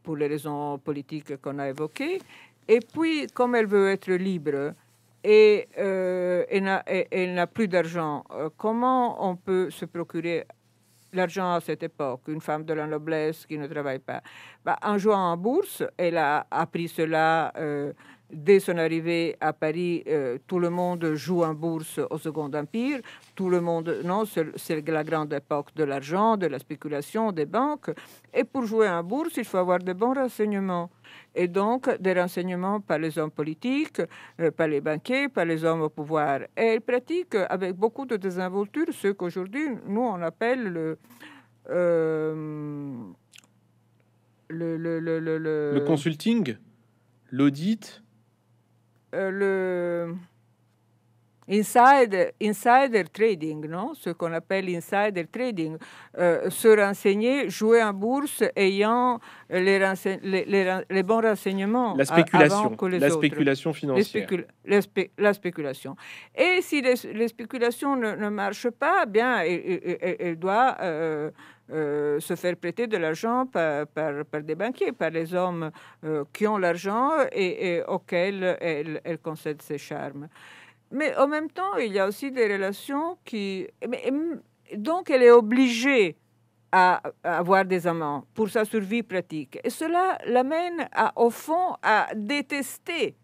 pour les raisons politiques qu'on a évoquées. Et puis, comme elle veut être libre et elle euh, n'a plus d'argent, euh, comment on peut se procurer l'argent à cette époque, une femme de la noblesse qui ne travaille pas bah, En jouant en bourse, elle a appris cela. Euh, Dès son arrivée à Paris, euh, tout le monde joue en bourse au Second Empire. Tout le monde, non, c'est la grande époque de l'argent, de la spéculation, des banques. Et pour jouer en bourse, il faut avoir de bons renseignements. Et donc, des renseignements par les hommes politiques, euh, par les banquiers, par les hommes au pouvoir. Et elle pratique avec beaucoup de désinvolture ce qu'aujourd'hui, nous, on appelle le, euh, le, consulting, l'audit, euh, le Insider, insider trading, non ce qu'on appelle insider trading, euh, se renseigner, jouer en bourse ayant les, les, bons renseignements. La spéculation, la spéculation financière. la, spéculation. Et si les, spéculations ne, marche pas, bien, elle, doit... Euh, euh, se faire prêter de l'argent par, par, des banquiers, par les hommes qui ont l'argent et, auxquels elle, elle concède ses charmes. Mais en même temps, il y a aussi des relations qui... Donc, elle est obligée à avoir des amants pour sa survie pratique. Et cela l'amène au fond à détester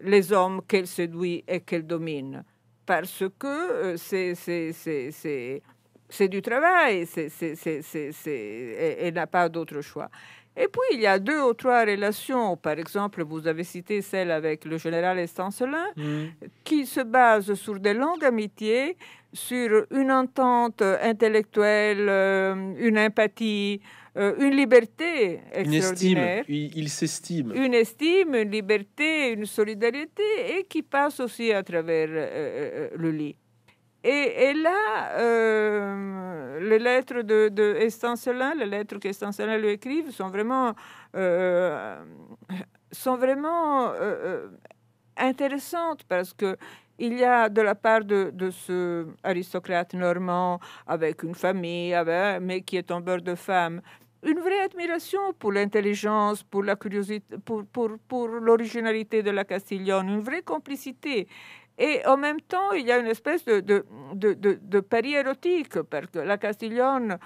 les hommes qu'elle séduit et qu'elle domine, parce que euh, c'est du travail, c'est elle n'a pas d'autre choix. Et puis, il y a deux ou trois relations. Par exemple, vous avez cité celle avec le général Estancelin, mm. qui se base sur des longues amitiés, sur une entente intellectuelle, euh, une empathie, euh, une liberté extraordinaire. Une estime, Une estime, une liberté, une solidarité, et qui passe aussi à travers euh, le lit. Et, euh, là, les lettres de, les lettres Estancelin lui écrive sont vraiment, euh, sont vraiment euh, intéressantes parce que il y a de la part de, ce aristocrate normand avec une famille, avec, mais qui est tombeur beurre de femme, une vraie admiration pour l'intelligence, pour la curiosité, pour, pour, pour l'originalité de la Castiglione, une vraie complicité. Et en même temps, il y a une espèce de, de, de, pari érotique, parce que la Castillonne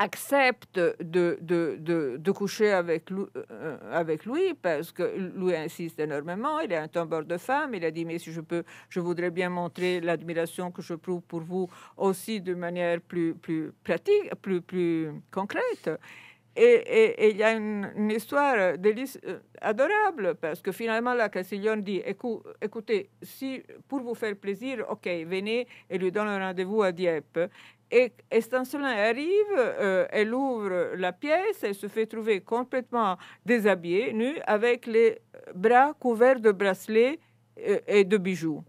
accepte de, de, de, coucher avec lui, euh, avec parce que lui insiste énormément, il est un tambour de femme, il a dit mais si je peux, je voudrais bien montrer l'admiration que je prouve pour vous aussi de manière plus, plus pratique, plus, plus concrète. Et il y a une, histoire euh, euh, adorable, parce que finalement, la Castiglione dit, écoutez, si pour vous faire plaisir, ok, venez et lui donne un rendez-vous à Dieppe. Et Estancelin arrive, euh, elle ouvre la pièce, elle se fait trouver complètement déshabillée, nue, avec les bras couverts de bracelets et de bijoux.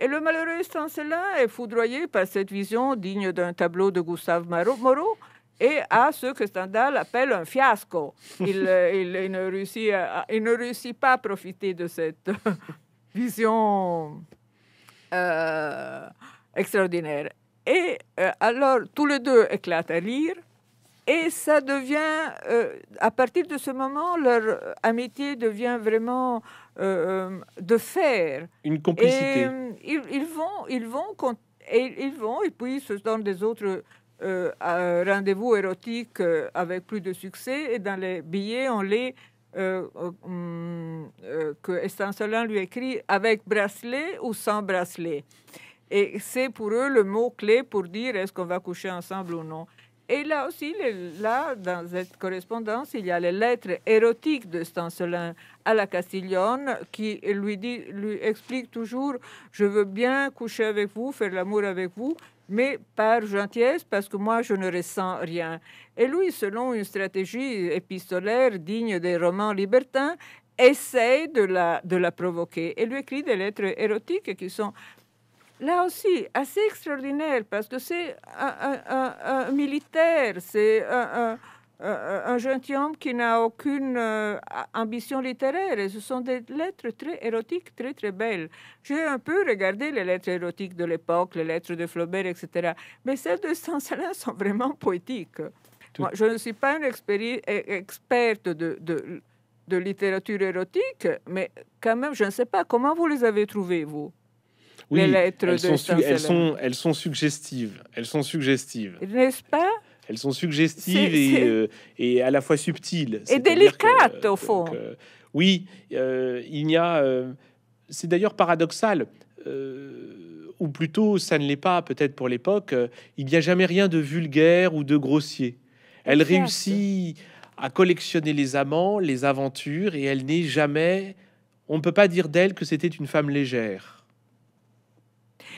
Et le malheureux Estancelin est foudroyé par cette vision digne d'un tableau de Gustave Moreau et à ce que Stendhal appelle un fiasco. Il, euh, ne, réussit euh, il ne réussit pas à profiter de cette vision euh, extraordinaire. Et alors, tous les deux éclatent à rire. Et ça devient, à partir de ce moment, leur amitié devient vraiment de fer. Une complicité. Et, ils, vont, ils vont, et ils vont, et puis ils se donnent des autres euh, un rendez-vous érotique euh, avec plus de succès. Et dans les billets, on lit euh, hum, que Estancelin lui écrit avec bracelet ou sans bracelet. Et c'est pour eux le mot-clé pour dire est-ce qu'on va coucher ensemble ou non. Et là aussi, là, dans cette correspondance, il y a les lettres érotiques de Stancelin à la Castiglione qui lui, dit, lui explique toujours Je veux bien coucher avec vous, faire l'amour avec vous, mais par gentillesse, parce que moi, je ne ressens rien. Et lui, selon une stratégie épistolaire digne des romans libertins, essaye de la, de la provoquer et lui écrit des lettres érotiques qui sont là aussi assez extraordinaires, parce que c'est un, un, un, un militaire, c'est un un gentilhomme qui n'a aucune euh, ambition littéraire. Et ce sont des lettres très érotiques, très très belles. J'ai un peu regardé les lettres érotiques de l'époque, les lettres de Flaubert, etc. Mais celles de saint salin sont vraiment poétiques. Moi, je ne suis pas une e, experte de, de, littérature érotique, mais quand même, je ne sais pas comment vous les avez trouvées, vous. Oui, les lettres de elles sont, elles sont suggestives. Elles sont suggestives. N'est-ce pas elles sont suggestives euh, et, à la fois subtiles. Et délicates, au fond. Euh, oui, euh, il y a. c'est d'ailleurs paradoxal ou plutôt ça ne l'est pas peut-être pour l'époque, il n'y a jamais rien de vulgaire ou de grossier. Elle réussit à collectionner les amants, les aventures, et elle n'est jamais... On ne peut pas dire d'elle que c'était une femme légère.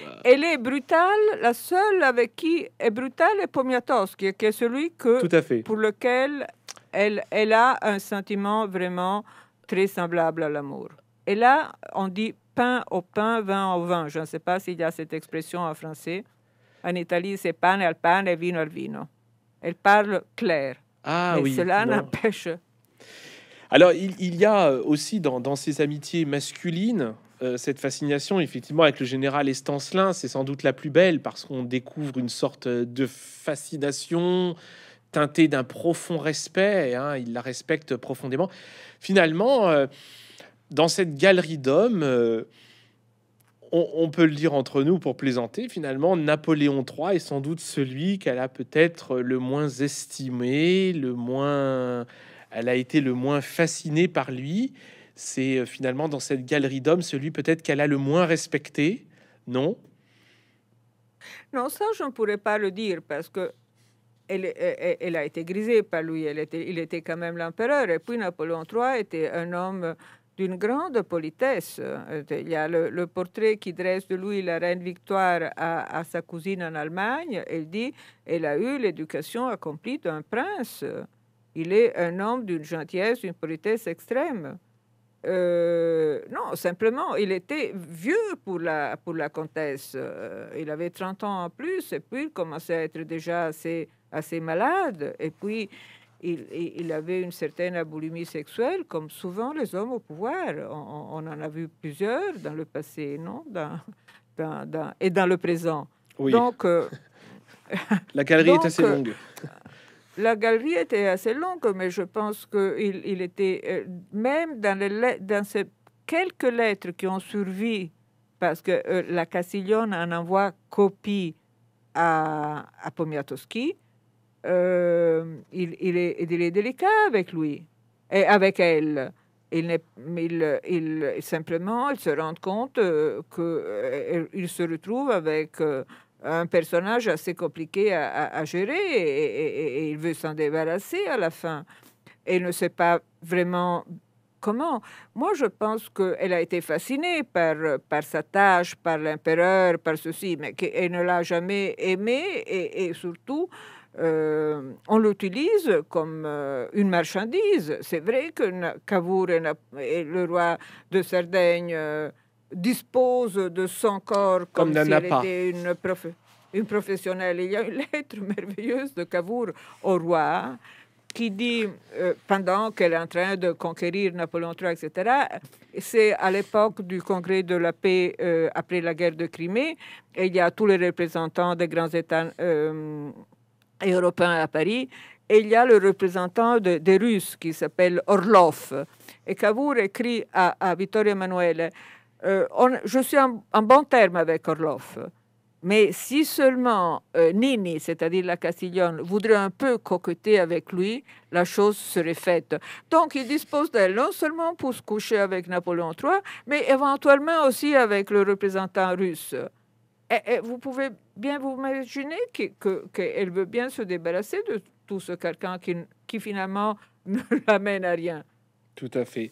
Bah. Elle est brutale, la seule avec qui est brutale est Pomiatos, qui est celui que, pour lequel elle, elle a un sentiment vraiment très semblable à l'amour. Et là, on dit pain au pain, vin au vin. Je ne sais pas s'il y a cette expression en français. En Italie, c'est pane al pane et vino al vino. Elle parle clair. Ah, et oui, cela n'empêche. Alors, il, il, y a aussi dans, dans ces amitiés masculines, euh, cette fascination, effectivement, avec le général Estancelin, c'est sans doute la plus belle parce qu'on découvre une sorte de fascination teintée d'un profond respect. Hein, il la respecte profondément. Finalement, euh, dans cette galerie d'hommes, euh, on, on, peut le dire entre nous pour plaisanter, finalement, Napoléon III est sans doute celui qu'elle a peut-être le moins estimé, le moins. Elle a été le moins fascinée par lui c'est euh, finalement dans cette galerie d'hommes celui peut-être qu'elle a le moins respecté, non Non, ça je ne pourrais pas le dire parce que elle, euh, euh, a été grisée par lui. il était quand même l'empereur. Et puis Napoléon III était un homme d'une grande politesse. Il y a le, portrait qui dresse de lui la reine Victoire à, à sa cousine en Allemagne. Elle dit Elle a eu l'éducation accomplie d'un prince. Il est un homme d'une gentillesse, d'une politesse extrême. Euh, non, simplement, il était vieux pour la, pour la comtesse. Euh, il avait 30 ans en plus, et puis il commençait à être déjà assez, assez malade. Et puis, il, avait une certaine abolimie sexuelle, comme souvent les hommes au pouvoir. On, en a vu plusieurs dans le passé, non Et dans le présent. Oui. Donc. Euh, la galerie est assez longue. La galerie était assez longue, mais je pense qu'il il était, euh, même dans, les, dans ces quelques lettres qui ont survécu, parce que euh, la Castiglione en envoie copie à, Pomiatowski, euh, il, est, il, délicat avec lui, et avec elle. Il, il simplement, il se rend compte qu'il se retrouve avec un personnage assez compliqué à, gérer et, il veut s'en débarrasser à la fin et ne sait pas vraiment comment. Moi, je pense qu'elle a été fascinée par, sa tâche, par l'empereur, par ceci, mais qu'elle ne l'a jamais aimé et, surtout, euh, on l'utilise comme euh, une marchandise. C'est vrai que Cavour et, le roi de Sardaigne... Euh, dispose de son corps comme, si était une, une professionnelle. Il y a une lettre merveilleuse de Cavour au roi qui dit, euh, pendant qu'elle est en train de conquérir Napoléon III, etc., c'est à l'époque du congrès de la paix euh, après la guerre de Crimée, il y a tous les représentants des grands États euh, européens à Paris, et il y a le représentant des Russes qui s'appelle Orlov. Et Cavour écrit à, à Vittorio Emanuele, euh, je suis en, bon terme avec Orloff. Mais si seulement euh, Nini, c'est-à-dire la Castiglione, voudrait un peu coqueter avec lui, la chose serait faite. Donc il dispose d'elle non seulement pour se coucher avec Napoléon III, mais éventuellement aussi avec le représentant russe. Et, vous pouvez bien vous imaginer qu'elle veut bien se débarrasser de tout ce quelqu'un qui, qui finalement ne l'amène à rien. Tout à fait.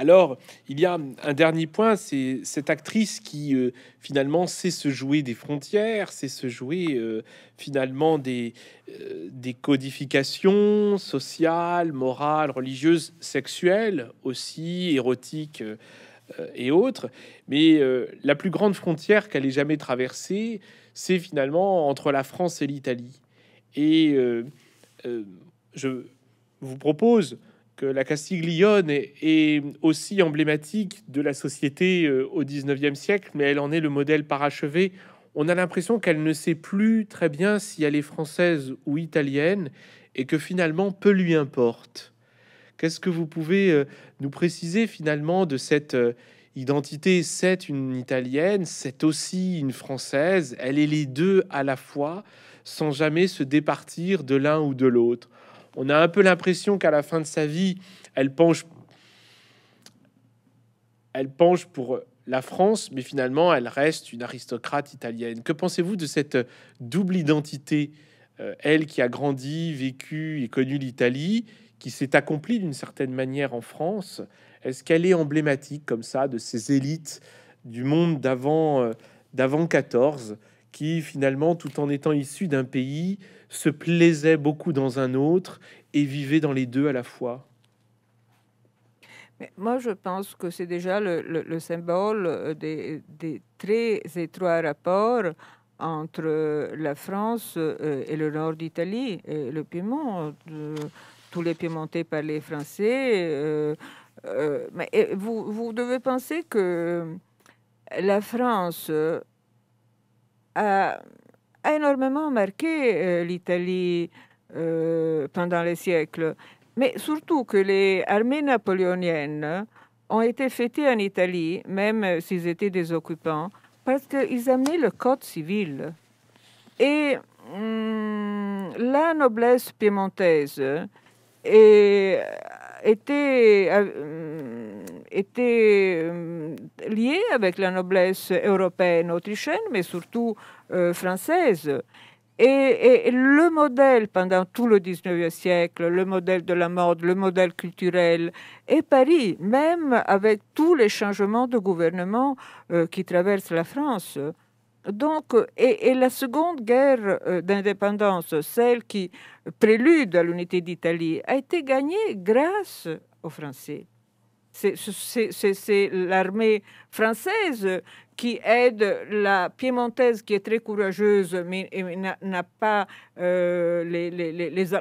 Alors, il y a un dernier point, c'est cette actrice qui euh, finalement sait se jouer des frontières, sait se jouer euh, finalement des, euh, des codifications sociales, morales, religieuses, sexuelles aussi, érotiques et autres. Mais la plus grande frontière qu'elle ait jamais traversée, c'est finalement entre la France et l'Italie. Et je vous propose la Castiglione est, aussi emblématique de la société euh, au 19e siècle, mais elle en est le modèle parachevé. On a l'impression qu'elle ne sait plus très bien si elle est française ou italienne et que finalement peu lui importe. Qu'est-ce que vous pouvez euh, nous préciser finalement de cette euh, identité C'est une italienne, c'est aussi une française, elle est les deux à la fois sans jamais se départir de l'un ou de l'autre. On a un peu l'impression qu'à la fin de sa vie, elle penche, elle penche pour la France, mais finalement, elle reste une aristocrate italienne. Que pensez-vous de cette double identité euh, Elle qui a grandi, vécu et connu l'Italie, qui s'est accomplie d'une certaine manière en France, est-ce qu'elle est emblématique comme ça de ces élites du monde d'avant euh, d'avant 14 qui finalement, tout en étant issue d'un pays, se plaisaient beaucoup dans un autre et vivait dans les deux à la fois Mais Moi, je pense que c'est déjà le, symbole euh, des, très étroits rapports entre euh, la France euh, et le nord d'Italie, le Piémont. Tous les Piémontais les français. mais vous, devez penser que la France a a énormément marqué euh, l'Italie euh, pendant les siècles. Mais surtout que les armées napoléoniennes ont été fêtées en Italie, même s'ils étaient des occupants, parce qu'ils amenaient le code civil. Et hum, la noblesse piémontaise était, euh, était euh, lié avec la noblesse européenne, autrichienne, mais surtout euh, française. Et, le modèle pendant tout le 19e siècle, le modèle de la mode, le modèle culturel, est Paris, même avec tous les changements de gouvernement euh, qui traversent la France. Donc, et, la seconde guerre d'indépendance, celle qui prélude à l'unité d'Italie, a été gagnée grâce aux Français. C'est l'armée française qui aide la piémontaise qui est très courageuse mais n'a pas euh,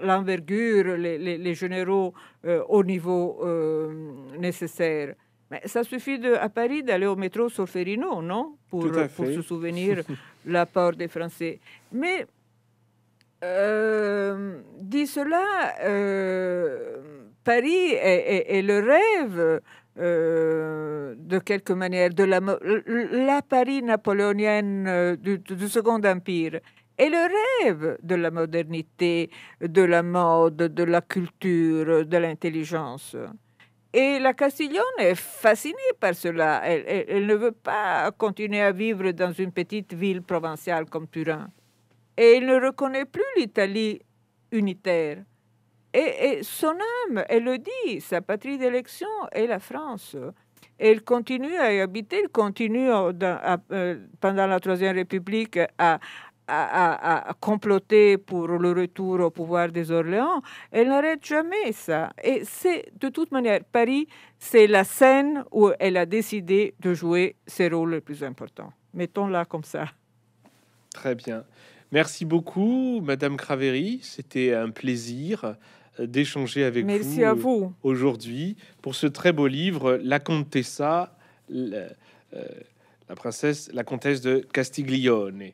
l'envergure, les, les, les, généraux euh, au niveau euh, nécessaire. Mais ça suffit de, à Paris d'aller au métro Solferino, non pour, pour, se souvenir l'apport des Français. Mais euh, dit cela Paris est, le rêve. Euh, de quelque manière, de la, la Paris napoléonienne euh, du, Second Empire est le rêve de la modernité, de la mode, de la culture, de l'intelligence. Et la Castiglione est fascinée par cela. Elle, elle, ne veut pas continuer à vivre dans une petite ville provinciale comme Turin. Et elle ne reconnaît plus l'Italie unitaire. Et, son âme, elle le dit, sa patrie d'élection est la France. Et elle continue à y habiter, elle continue euh, euh, pendant la Troisième République à, à, comploter pour le retour au pouvoir des Orléans. Elle n'arrête jamais ça. Et c'est de toute manière, Paris, c'est la scène où elle a décidé de jouer ses rôles les plus importants. Mettons-la comme ça. Très bien. Merci beaucoup, Madame Craveri. C'était un plaisir d'échanger avec Merci vous, aujourd'hui pour ce très beau livre, La Contessa, euh, la princesse, la comtesse de Castiglione.